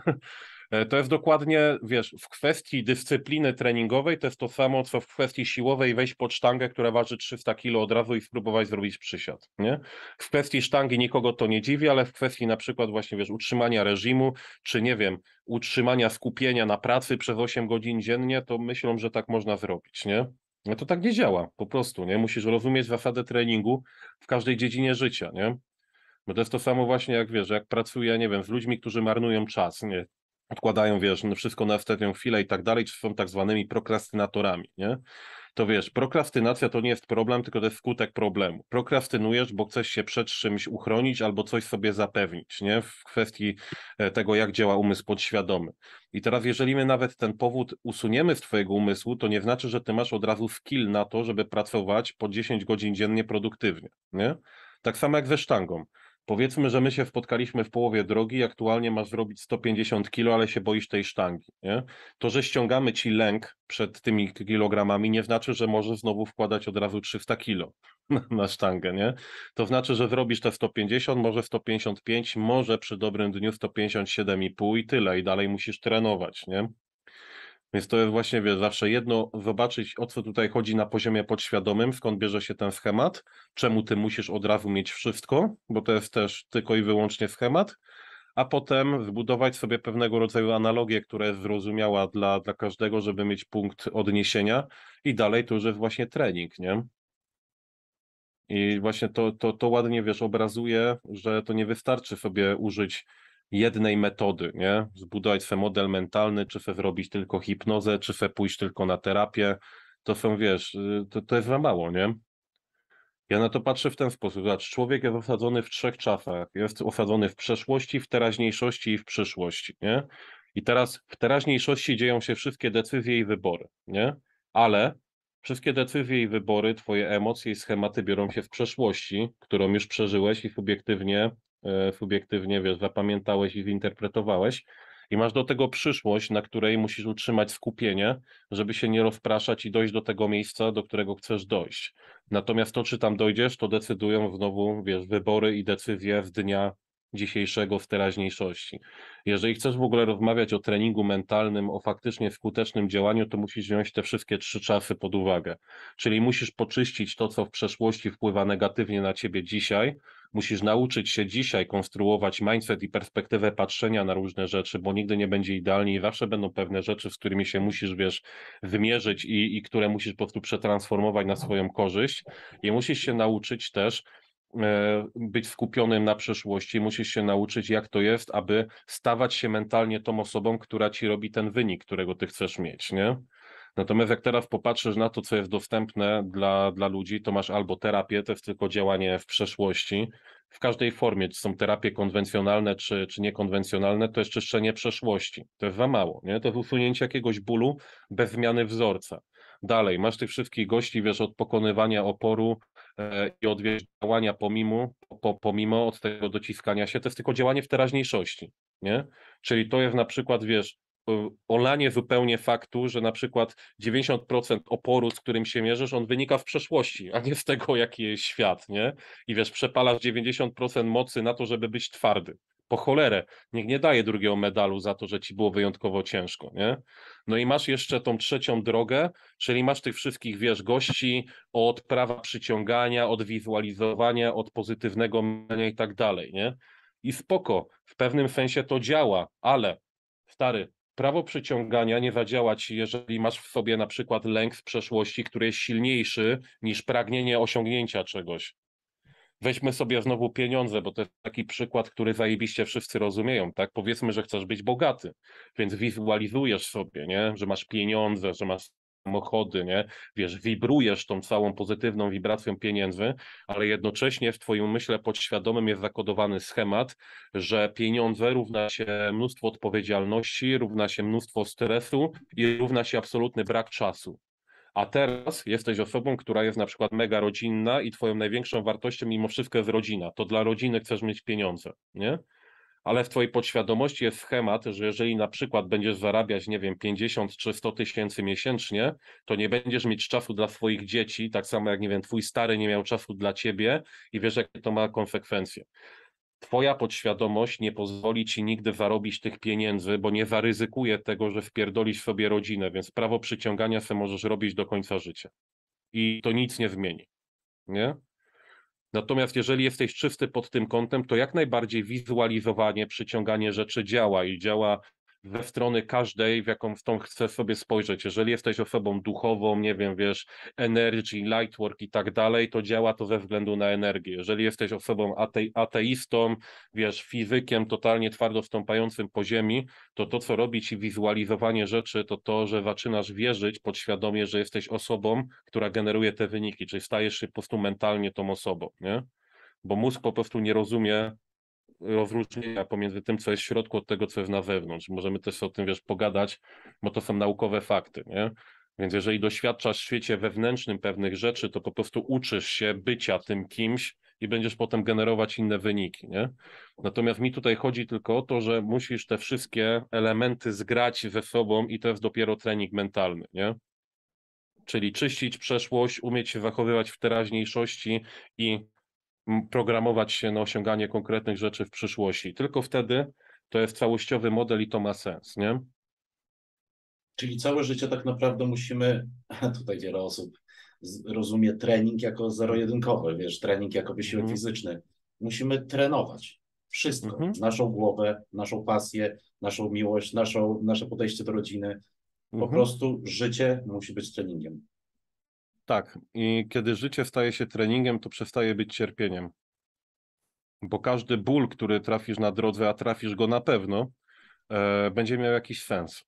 E, to jest dokładnie, wiesz, w kwestii dyscypliny treningowej to jest to samo, co w kwestii siłowej wejść pod sztangę, która waży 300 kg od razu i spróbować zrobić przysiad, nie? W kwestii sztangi nikogo to nie dziwi, ale w kwestii na przykład właśnie, wiesz, utrzymania reżimu, czy nie wiem, utrzymania skupienia na pracy przez 8 godzin dziennie, to myślą, że tak można zrobić, nie? No to tak nie działa, po prostu, nie? Musisz rozumieć zasadę treningu w każdej dziedzinie życia, nie? Bo to jest to samo właśnie, jak wiesz, jak pracuję, nie wiem, z ludźmi, którzy marnują czas, nie? odkładają, wiesz, no, wszystko na ostatnią chwilę i tak dalej, czy są tak zwanymi prokrastynatorami, nie? To wiesz, prokrastynacja to nie jest problem, tylko to jest skutek problemu. Prokrastynujesz, bo chcesz się przed czymś uchronić albo coś sobie zapewnić, nie? W kwestii e, tego, jak działa umysł podświadomy. I teraz, jeżeli my nawet ten powód usuniemy z twojego umysłu, to nie znaczy, że ty masz od razu skill na to, żeby pracować po 10 godzin dziennie produktywnie, nie? Tak samo jak ze sztangą Powiedzmy, że my się spotkaliśmy w połowie drogi, aktualnie masz zrobić 150 kilo, ale się boisz tej sztangi. Nie? To, że ściągamy ci lęk przed tymi kilogramami, nie znaczy, że możesz znowu wkładać od razu 300 kilo <laughs> na, na sztangę. Nie? To znaczy, że zrobisz te 150, może 155, może przy dobrym dniu 157,5 i tyle, i dalej musisz trenować. Nie? Więc to jest właśnie, wiesz, zawsze jedno, zobaczyć o co tutaj chodzi na poziomie podświadomym, skąd bierze się ten schemat, czemu ty musisz od razu mieć wszystko, bo to jest też tylko i wyłącznie schemat, a potem zbudować sobie pewnego rodzaju analogię, która jest zrozumiała dla, dla każdego, żeby mieć punkt odniesienia i dalej to już jest właśnie trening, nie? I właśnie to, to, to ładnie, wiesz, obrazuje, że to nie wystarczy sobie użyć jednej metody, nie? Zbudować swój model mentalny, czy fe robić tylko hipnozę, czy fe pójść tylko na terapię, to są, wiesz, y, to, to jest za mało, nie? Ja na to patrzę w ten sposób. Zobacz, człowiek jest osadzony w trzech czasach. Jest osadzony w przeszłości, w teraźniejszości i w przyszłości, nie? I teraz w teraźniejszości dzieją się wszystkie decyzje i wybory, nie? Ale wszystkie decyzje i wybory, twoje emocje i schematy biorą się w przeszłości, którą już przeżyłeś i subiektywnie E, subiektywnie, wiesz, zapamiętałeś i zinterpretowałeś. I masz do tego przyszłość, na której musisz utrzymać skupienie, żeby się nie rozpraszać i dojść do tego miejsca, do którego chcesz dojść. Natomiast to, czy tam dojdziesz, to decydują znowu, wiesz, wybory i decyzje z dnia dzisiejszego, z teraźniejszości. Jeżeli chcesz w ogóle rozmawiać o treningu mentalnym, o faktycznie skutecznym działaniu, to musisz wziąć te wszystkie trzy czasy pod uwagę. Czyli musisz poczyścić to, co w przeszłości wpływa negatywnie na ciebie dzisiaj, musisz nauczyć się dzisiaj konstruować mindset i perspektywę patrzenia na różne rzeczy, bo nigdy nie będzie idealnie i zawsze będą pewne rzeczy, z którymi się musisz, wiesz, wymierzyć i, i które musisz po prostu przetransformować na swoją korzyść. I musisz się nauczyć też e, być skupionym na przeszłości, musisz się nauczyć, jak to jest, aby stawać się mentalnie tą osobą, która ci robi ten wynik, którego ty chcesz mieć, nie? Natomiast jak teraz popatrzysz na to, co jest dostępne dla, dla ludzi, to masz albo terapię, to jest tylko działanie w przeszłości, w każdej formie, czy są terapie konwencjonalne, czy, czy niekonwencjonalne, to jest czyszczenie przeszłości. To jest za mało, nie? To jest usunięcie jakiegoś bólu bez zmiany wzorca. Dalej, masz tych wszystkich gości, wiesz, od pokonywania oporu e, i od działania pomimo, po, pomimo od tego dociskania się, to jest tylko działanie w teraźniejszości, nie? Czyli to jest na przykład, wiesz, Y, olanie zupełnie faktu, że na przykład 90% oporu, z którym się mierzysz, on wynika w przeszłości, a nie z tego, jaki jest świat, nie? I wiesz, przepalasz 90% mocy na to, żeby być twardy. Po cholerę, nikt nie daje drugiego medalu za to, że ci było wyjątkowo ciężko, nie? No i masz jeszcze tą trzecią drogę, czyli masz tych wszystkich, wiesz, gości od prawa przyciągania, od wizualizowania, od pozytywnego myślenia i tak dalej, nie? I spoko, w pewnym sensie to działa, ale stary, prawo przyciągania nie zadziałać, jeżeli masz w sobie na przykład lęk z przeszłości, który jest silniejszy niż pragnienie osiągnięcia czegoś. Weźmy sobie znowu pieniądze, bo to jest taki przykład, który zajebiście wszyscy rozumieją, tak? Powiedzmy, że chcesz być bogaty, więc wizualizujesz sobie, nie? że masz pieniądze, że masz samochody, nie? Wiesz, wibrujesz tą całą pozytywną wibracją pieniędzy, ale jednocześnie w twoim umyśle podświadomym jest zakodowany schemat, że pieniądze równa się mnóstwo odpowiedzialności, równa się mnóstwo stresu i równa się absolutny brak czasu. A teraz jesteś osobą, która jest na przykład mega rodzinna i twoją największą wartością mimo wszystko jest rodzina. To dla rodziny chcesz mieć pieniądze, nie? ale w twojej podświadomości jest schemat, że jeżeli na przykład będziesz zarabiać, nie wiem, 50 czy 100 tysięcy miesięcznie, to nie będziesz mieć czasu dla swoich dzieci, tak samo jak, nie wiem, twój stary nie miał czasu dla ciebie i wiesz, jakie to ma konsekwencje. Twoja podświadomość nie pozwoli ci nigdy zarobić tych pieniędzy, bo nie zaryzykuje tego, że wpierdolisz sobie rodzinę, więc prawo przyciągania se możesz robić do końca życia. I to nic nie zmieni. Nie? Natomiast jeżeli jesteś czysty pod tym kątem, to jak najbardziej wizualizowanie, przyciąganie rzeczy działa i działa ze strony każdej, w jaką w tą chcesz sobie spojrzeć. Jeżeli jesteś osobą duchową, nie wiem, wiesz, energy, lightwork i tak dalej, to działa to ze względu na energię. Jeżeli jesteś osobą ateistą, wiesz, fizykiem totalnie twardo stąpającym po ziemi, to to, co robi ci wizualizowanie rzeczy, to to, że zaczynasz wierzyć podświadomie, że jesteś osobą, która generuje te wyniki, czyli stajesz się po prostu mentalnie tą osobą, nie? Bo mózg po prostu nie rozumie rozróżnienia pomiędzy tym, co jest w środku, od tego, co jest na zewnątrz. Możemy też o tym, wiesz, pogadać, bo to są naukowe fakty, nie? Więc jeżeli doświadczasz w świecie wewnętrznym pewnych rzeczy, to po prostu uczysz się bycia tym kimś i będziesz potem generować inne wyniki, nie? Natomiast mi tutaj chodzi tylko o to, że musisz te wszystkie elementy zgrać ze sobą i to jest dopiero trening mentalny, nie? Czyli czyścić przeszłość, umieć się zachowywać w teraźniejszości i programować się na osiąganie konkretnych rzeczy w przyszłości. Tylko wtedy to jest całościowy model i to ma sens, nie? Czyli całe życie tak naprawdę musimy, <laughs> tutaj wiele osób rozumie trening jako zero-jedynkowy, wiesz, trening jako wysiłek mm. fizyczny. Musimy trenować wszystko, mm -hmm. naszą głowę, naszą pasję, naszą miłość, naszą, nasze podejście do rodziny. Po mm -hmm. prostu życie musi być treningiem. Tak, i kiedy życie staje się treningiem, to przestaje być cierpieniem. Bo każdy ból, który trafisz na drodze, a trafisz go na pewno, e, będzie miał jakiś sens.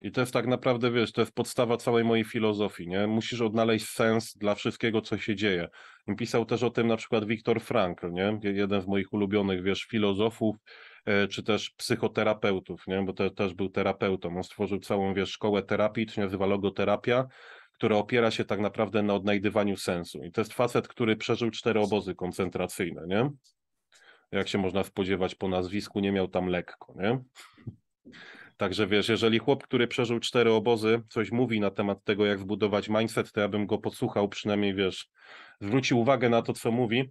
I to jest tak naprawdę, wiesz, to jest podstawa całej mojej filozofii, nie? Musisz odnaleźć sens dla wszystkiego, co się dzieje. I pisał też o tym na przykład Viktor Frankl, nie? Jeden z moich ulubionych, wiesz, filozofów, e, czy też psychoterapeutów, nie? Bo te, też był terapeutą. On stworzył całą, wiesz, szkołę terapii, czy nazywa logoterapia, które opiera się tak naprawdę na odnajdywaniu sensu. I to jest facet, który przeżył cztery obozy koncentracyjne, nie? Jak się można spodziewać po nazwisku, nie miał tam lekko, nie? Także wiesz, jeżeli chłop, który przeżył cztery obozy, coś mówi na temat tego, jak zbudować mindset, to ja bym go podsłuchał, przynajmniej wiesz, zwrócił uwagę na to, co mówi,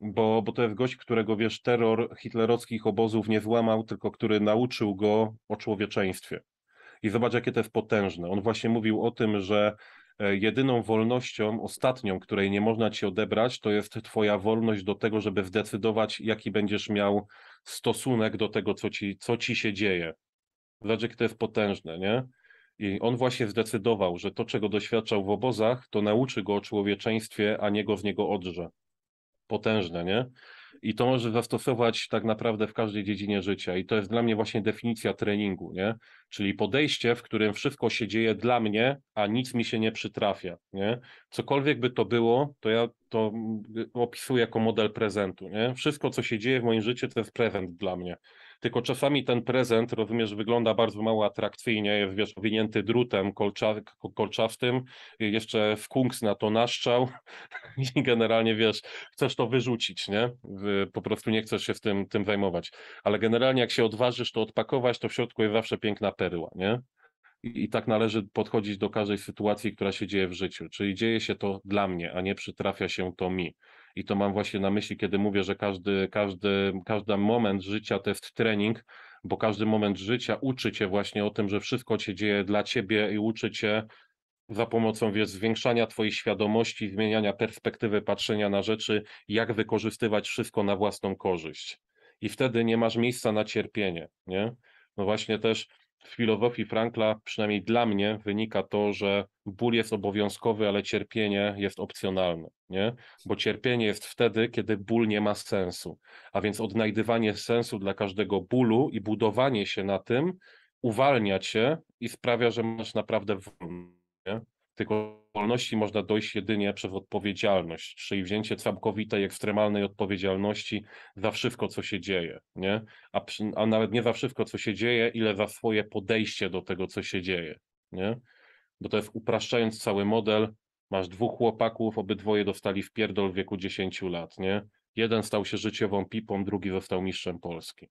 bo, bo to jest gość, którego wiesz, terror hitlerowskich obozów nie złamał, tylko który nauczył go o człowieczeństwie. I zobacz, jakie to jest potężne. On właśnie mówił o tym, że E, jedyną wolnością, ostatnią, której nie można ci odebrać, to jest twoja wolność do tego, żeby zdecydować, jaki będziesz miał stosunek do tego, co ci, co ci się dzieje. Zadżek to jest potężne, nie? I on właśnie zdecydował, że to, czego doświadczał w obozach, to nauczy go o człowieczeństwie, a nie go z niego odrze. Potężne, nie? i to może zastosować tak naprawdę w każdej dziedzinie życia. I to jest dla mnie właśnie definicja treningu, nie? Czyli podejście, w którym wszystko się dzieje dla mnie, a nic mi się nie przytrafia, nie? Cokolwiek by to było, to ja to mm, opisuję jako model prezentu, nie? Wszystko, co się dzieje w moim życiu, to jest prezent dla mnie. Tylko czasami ten prezent, rozumiesz, wygląda bardzo mało atrakcyjnie, jest wiesz, owinięty drutem kolcza, kolczastym, jeszcze w kunks na to naszczał <laughs> i generalnie wiesz, chcesz to wyrzucić, nie? Po prostu nie chcesz się w tym, tym zajmować. Ale generalnie jak się odważysz to odpakować, to w środku jest zawsze piękna perła, nie? I tak należy podchodzić do każdej sytuacji, która się dzieje w życiu. Czyli dzieje się to dla mnie, a nie przytrafia się to mi. I to mam właśnie na myśli, kiedy mówię, że każdy, każdy, każdy moment życia to jest trening, bo każdy moment życia uczy cię właśnie o tym, że wszystko się dzieje dla ciebie i uczy cię za pomocą wiesz, zwiększania twojej świadomości, zmieniania perspektywy patrzenia na rzeczy, jak wykorzystywać wszystko na własną korzyść. I wtedy nie masz miejsca na cierpienie. Nie? No właśnie też z filozofii Frankla, przynajmniej dla mnie, wynika to, że ból jest obowiązkowy, ale cierpienie jest opcjonalne, nie? Bo cierpienie jest wtedy, kiedy ból nie ma sensu. A więc odnajdywanie sensu dla każdego bólu i budowanie się na tym uwalnia cię i sprawia, że masz naprawdę wolność, Tylko wolności można dojść jedynie przez odpowiedzialność, czyli wzięcie całkowitej, ekstremalnej odpowiedzialności za wszystko, co się dzieje, nie? A, przy, a nawet nie za wszystko, co się dzieje, ile za swoje podejście do tego, co się dzieje, nie? Bo to jest upraszczając cały model, masz dwóch chłopaków, obydwoje dostali w pierdol w wieku 10 lat, nie? Jeden stał się życiową pipą, drugi został mistrzem Polski.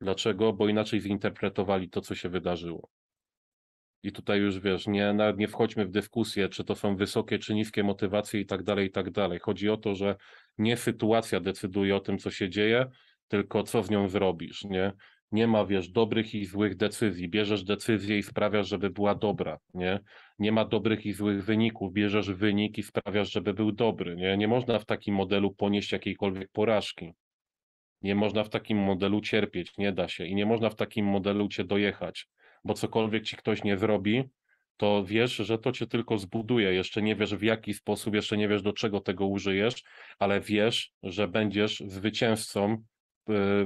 Dlaczego? Bo inaczej zinterpretowali to, co się wydarzyło. I tutaj już wiesz, nie, nawet nie wchodźmy w dyskusję, czy to są wysokie, czy niskie motywacje i tak dalej, i tak dalej. Chodzi o to, że nie sytuacja decyduje o tym, co się dzieje, tylko co z nią zrobisz, nie? Nie ma, wiesz, dobrych i złych decyzji. Bierzesz decyzję i sprawiasz, żeby była dobra, nie? Nie ma dobrych i złych wyników. Bierzesz wynik i sprawiasz, żeby był dobry, nie? Nie można w takim modelu ponieść jakiejkolwiek porażki. Nie można w takim modelu cierpieć, nie da się. I nie można w takim modelu cię dojechać bo cokolwiek ci ktoś nie zrobi, to wiesz, że to cię tylko zbuduje. Jeszcze nie wiesz w jaki sposób, jeszcze nie wiesz do czego tego użyjesz, ale wiesz, że będziesz zwycięzcą e,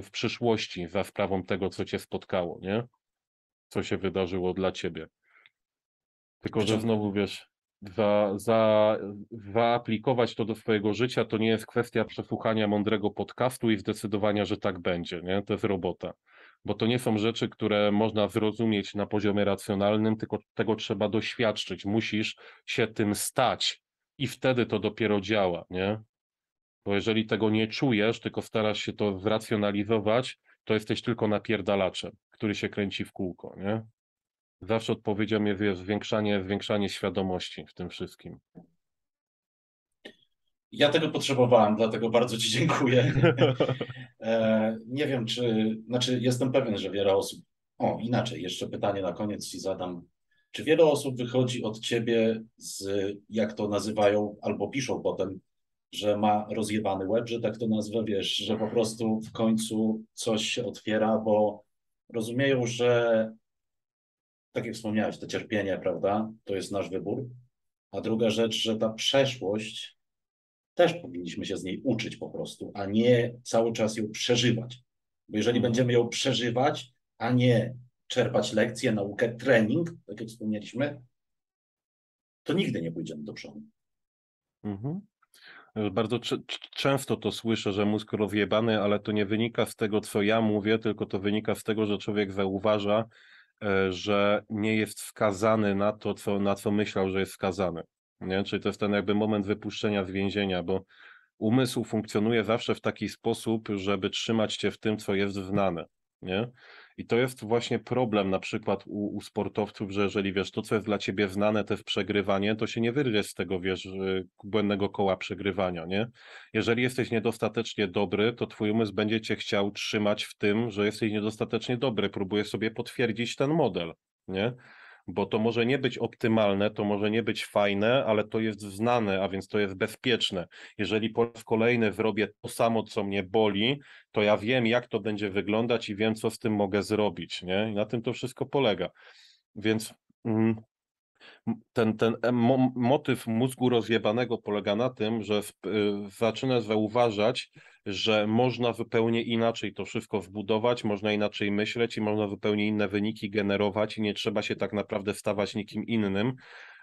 w przyszłości za sprawą tego, co cię spotkało, nie? Co się wydarzyło dla ciebie. Tylko, że znowu wiesz, za, za, zaaplikować to do swojego życia, to nie jest kwestia przesłuchania mądrego podcastu i zdecydowania, że tak będzie, nie? To jest robota bo to nie są rzeczy, które można zrozumieć na poziomie racjonalnym, tylko tego trzeba doświadczyć. Musisz się tym stać i wtedy to dopiero działa, nie? Bo jeżeli tego nie czujesz, tylko starasz się to zracjonalizować, to jesteś tylko napierdalaczem, który się kręci w kółko, nie? Zawsze odpowiedzią jest zwiększanie, zwiększanie świadomości w tym wszystkim. Ja tego potrzebowałem, dlatego bardzo Ci dziękuję. E, nie wiem, czy, znaczy jestem pewien, że wiele osób. O, inaczej, jeszcze pytanie na koniec Ci zadam. Czy wiele osób wychodzi od Ciebie z, jak to nazywają, albo piszą potem, że ma rozjebany łeb, że tak to nazwę, wiesz, że po prostu w końcu coś się otwiera, bo rozumieją, że tak jak wspomniałeś, to cierpienie, prawda, to jest nasz wybór. A druga rzecz, że ta przeszłość też powinniśmy się z niej uczyć po prostu, a nie cały czas ją przeżywać. Bo jeżeli mhm. będziemy ją przeżywać, a nie czerpać lekcje, naukę, trening, tak jak wspomnieliśmy, to nigdy nie pójdziemy do przodu. Mhm. Bardzo często to słyszę, że mózg rozjebany, ale to nie wynika z tego, co ja mówię, tylko to wynika z tego, że człowiek zauważa, e, że nie jest wskazany na to, co, na co myślał, że jest wskazany. Nie? Czyli to jest ten jakby moment wypuszczenia z więzienia, bo umysł funkcjonuje zawsze w taki sposób, żeby trzymać cię w tym, co jest znane. Nie? I to jest właśnie problem na przykład u, u, sportowców, że jeżeli wiesz, to co jest dla ciebie znane, to jest przegrywanie, to się nie wyrwiesz z tego, wiesz, y, błędnego koła przegrywania, nie? Jeżeli jesteś niedostatecznie dobry, to twój umysł będzie cię chciał trzymać w tym, że jesteś niedostatecznie dobry, próbujesz sobie potwierdzić ten model, nie? bo to może nie być optymalne, to może nie być fajne, ale to jest znane, a więc to jest bezpieczne. Jeżeli po raz kolejny zrobię to samo, co mnie boli, to ja wiem, jak to będzie wyglądać i wiem, co z tym mogę zrobić. Nie? I na tym to wszystko polega. Więc. Mm, ten, ten e, motyw mózgu rozjebanego polega na tym, że y, zaczyna zauważać, że można zupełnie inaczej to wszystko wbudować, można inaczej myśleć i można zupełnie inne wyniki generować i nie trzeba się tak naprawdę stawać nikim innym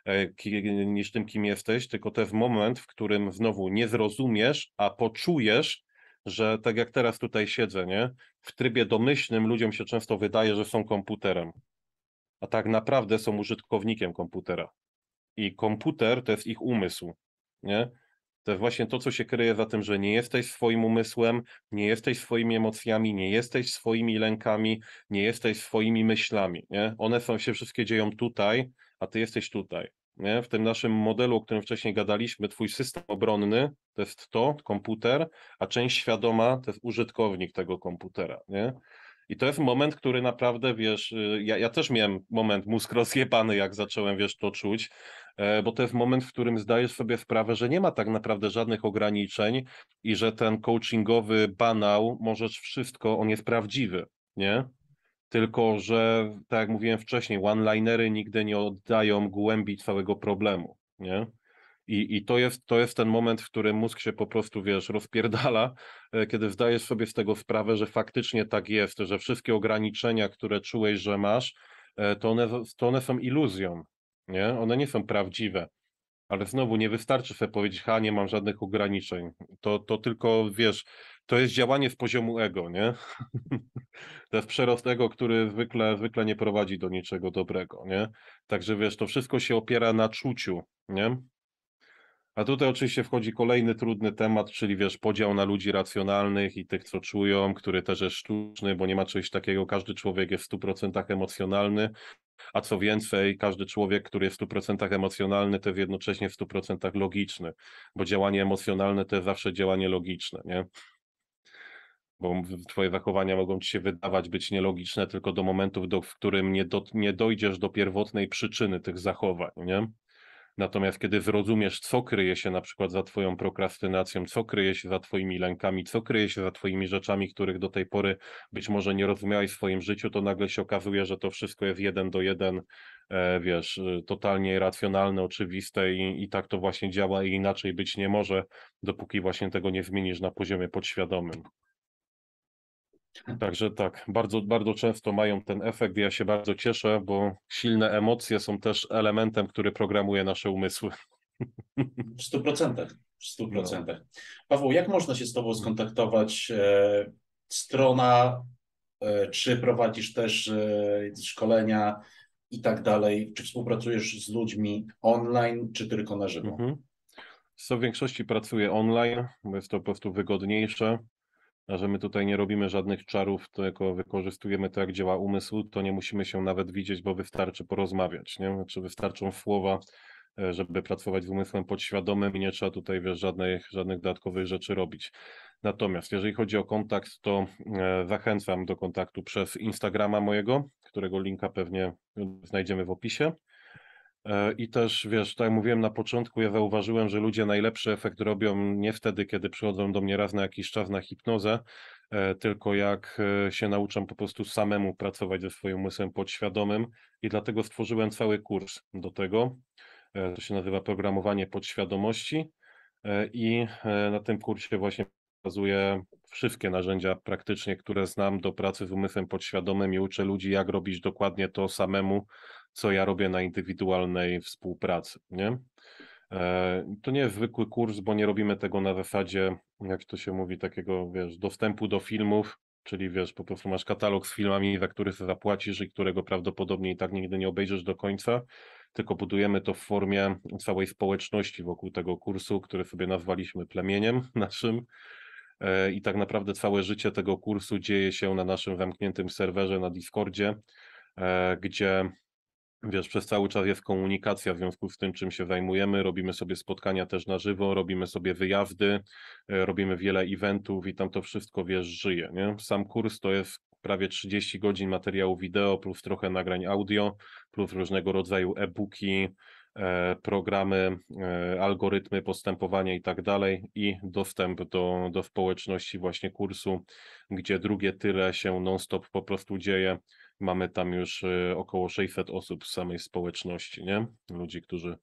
e, niż tym, kim jesteś, tylko jest moment, w którym znowu nie zrozumiesz, a poczujesz, że tak jak teraz tutaj siedzę, nie? W trybie domyślnym ludziom się często wydaje, że są komputerem, a tak naprawdę są użytkownikiem komputera. I komputer to jest ich umysł, nie? To jest właśnie to, co się kryje za tym, że nie jesteś swoim umysłem, nie jesteś swoimi emocjami, nie jesteś swoimi lękami, nie jesteś swoimi myślami. Nie? One są się wszystkie dzieją tutaj, a ty jesteś tutaj. Nie? W tym naszym modelu, o którym wcześniej gadaliśmy, twój system obronny to jest to, komputer, a część świadoma to jest użytkownik tego komputera. Nie? I to jest moment, który naprawdę, wiesz, y, ja, ja też miałem moment mózg rozjebany, jak zacząłem, wiesz, to czuć, E, bo to jest moment, w którym zdajesz sobie sprawę, że nie ma tak naprawdę żadnych ograniczeń i że ten coachingowy banał, możesz wszystko, on jest prawdziwy, nie? Tylko, że tak jak mówiłem wcześniej, one-linery nigdy nie oddają głębi całego problemu, nie? I, i to, jest, to jest ten moment, w którym mózg się po prostu, wiesz, rozpierdala, e, kiedy zdajesz sobie z tego sprawę, że faktycznie tak jest, że wszystkie ograniczenia, które czułeś, że masz, e, to one, to one są iluzją, nie? One nie są prawdziwe. Ale znowu nie wystarczy sobie powiedzieć, ha, nie mam żadnych ograniczeń. To, to tylko, wiesz, to jest działanie z poziomu ego, nie? <laughs> to jest przerost ego, który zwykle, zwykle nie prowadzi do niczego dobrego, nie? Także wiesz, to wszystko się opiera na czuciu, nie? A tutaj oczywiście wchodzi kolejny trudny temat, czyli wiesz, podział na ludzi racjonalnych i tych, co czują, który też jest sztuczny, bo nie ma czegoś takiego, każdy człowiek jest w 100% emocjonalny, a co więcej, każdy człowiek, który jest w 100% emocjonalny, to jest jednocześnie w 100% logiczny, bo działanie emocjonalne to jest zawsze działanie logiczne, nie? Bo twoje zachowania mogą ci się wydawać być nielogiczne tylko do momentów, do, w którym nie, do, nie dojdziesz do pierwotnej przyczyny tych zachowań, nie? Natomiast kiedy zrozumiesz, co kryje się na przykład za Twoją prokrastynacją, co kryje się za Twoimi lękami, co kryje się za Twoimi rzeczami, których do tej pory być może nie rozumiałeś w swoim życiu, to nagle się okazuje, że to wszystko jest jeden do jeden, e, wiesz, y, totalnie racjonalne, oczywiste i, i tak to właśnie działa i inaczej być nie może, dopóki właśnie tego nie zmienisz na poziomie podświadomym. Także tak, bardzo, bardzo często mają ten efekt. Ja się bardzo cieszę, bo silne emocje są też elementem, który programuje nasze umysły. W 100%. W 100%. No. Paweł, jak można się z Tobą skontaktować? E, strona, e, czy prowadzisz też e, szkolenia i tak dalej? Czy współpracujesz z ludźmi online, czy tylko na żywo? Mhm. So, w większości pracuję online, bo jest to po prostu wygodniejsze a że my tutaj nie robimy żadnych czarów, tylko wykorzystujemy to, jak działa umysł, to nie musimy się nawet widzieć, bo wystarczy porozmawiać, nie? Znaczy wystarczą słowa, e, żeby pracować z umysłem podświadomym i nie trzeba tutaj wiesz, żadnych, żadnych dodatkowych rzeczy robić. Natomiast jeżeli chodzi o kontakt, to e, zachęcam do kontaktu przez Instagrama mojego, którego linka pewnie znajdziemy w opisie. E, I też, wiesz, tak jak mówiłem na początku, ja zauważyłem, że ludzie najlepszy efekt robią nie wtedy, kiedy przychodzą do mnie raz na jakiś czas na hipnozę, e, tylko jak e, się nauczam po prostu samemu pracować ze swoim umysłem podświadomym. I dlatego stworzyłem cały kurs do tego. To się nazywa Programowanie Podświadomości. I na tym kursie właśnie pokazuję wszystkie narzędzia praktycznie, które znam do pracy z umysłem podświadomym i uczę ludzi, jak robić dokładnie to samemu co ja robię na indywidualnej współpracy, nie? E, to nie jest zwykły kurs, bo nie robimy tego na zasadzie, jak to się mówi, takiego, wiesz, dostępu do filmów, czyli wiesz, po prostu masz katalog z filmami, za który sobie zapłacisz i którego prawdopodobnie i tak nigdy nie obejrzysz do końca, tylko budujemy to w formie całej społeczności wokół tego kursu, który sobie nazwaliśmy plemieniem <laughs> naszym. E, I tak naprawdę całe życie tego kursu dzieje się na naszym zamkniętym serwerze na Discordzie, e, gdzie Wiesz, przez cały czas jest komunikacja w związku z tym, czym się zajmujemy. Robimy sobie spotkania też na żywo, robimy sobie wyjazdy, e, robimy wiele eventów i tam to wszystko, wiesz, żyje. Nie? Sam kurs to jest prawie 30 godzin materiału wideo, plus trochę nagrań audio, plus różnego rodzaju e-booki, e, programy, e, algorytmy postępowania i tak dalej, i dostęp do, do społeczności właśnie kursu, gdzie drugie tyle się non-stop po prostu dzieje Mamy tam już y, około 600 osób z samej społeczności, nie? Ludzi, którzy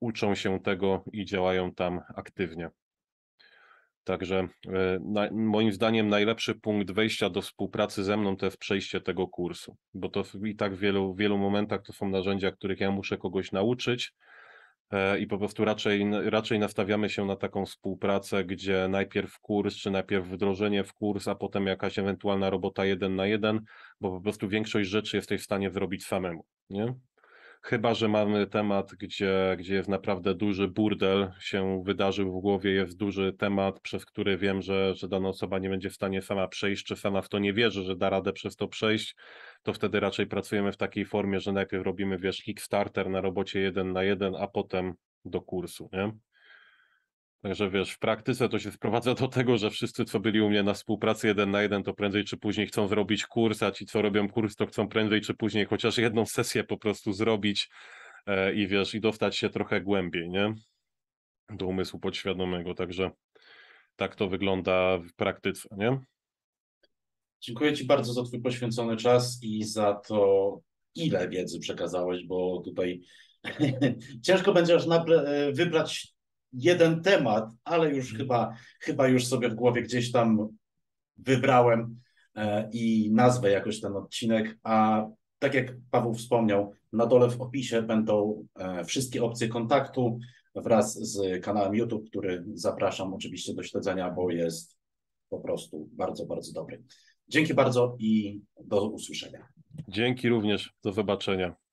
uczą się tego i działają tam aktywnie. Także y, na, moim zdaniem najlepszy punkt wejścia do współpracy ze mną to jest przejście tego kursu, bo to i tak w wielu, wielu momentach to są narzędzia, których ja muszę kogoś nauczyć, E, i po prostu raczej, raczej nastawiamy się na taką współpracę, gdzie najpierw kurs, czy najpierw wdrożenie w kurs, a potem jakaś ewentualna robota jeden na jeden, bo po prostu większość rzeczy jesteś w stanie zrobić samemu. Nie? Chyba, że mamy temat, gdzie, gdzie jest naprawdę duży burdel się wydarzył w głowie, jest duży temat, przez który wiem, że, że dana osoba nie będzie w stanie sama przejść, czy sama w to nie wierzy, że da radę przez to przejść, to wtedy raczej pracujemy w takiej formie, że najpierw robimy, wiesz, Kickstarter na robocie jeden na jeden, a potem do kursu, nie? Także wiesz, w praktyce to się sprowadza do tego, że wszyscy, co byli u mnie na współpracy jeden na jeden, to prędzej czy później chcą zrobić kurs, a ci, co robią kurs, to chcą prędzej czy później chociaż jedną sesję po prostu zrobić e, i wiesz, i dostać się trochę głębiej, nie? Do umysłu podświadomego. Także tak to wygląda w praktyce, nie? Dziękuję Ci bardzo za Twój poświęcony czas i za to, ile wiedzy przekazałeś, bo tutaj <laughs> ciężko będzie aż e, wybrać jeden temat, ale już mhm. chyba, chyba już sobie w głowie gdzieś tam wybrałem e, i nazwę jakoś ten odcinek, a tak jak Paweł wspomniał, na dole w opisie będą e, wszystkie opcje kontaktu wraz z kanałem YouTube, który zapraszam oczywiście do śledzenia, bo jest po prostu bardzo, bardzo dobry. Dzięki bardzo i do usłyszenia. Dzięki również, do zobaczenia.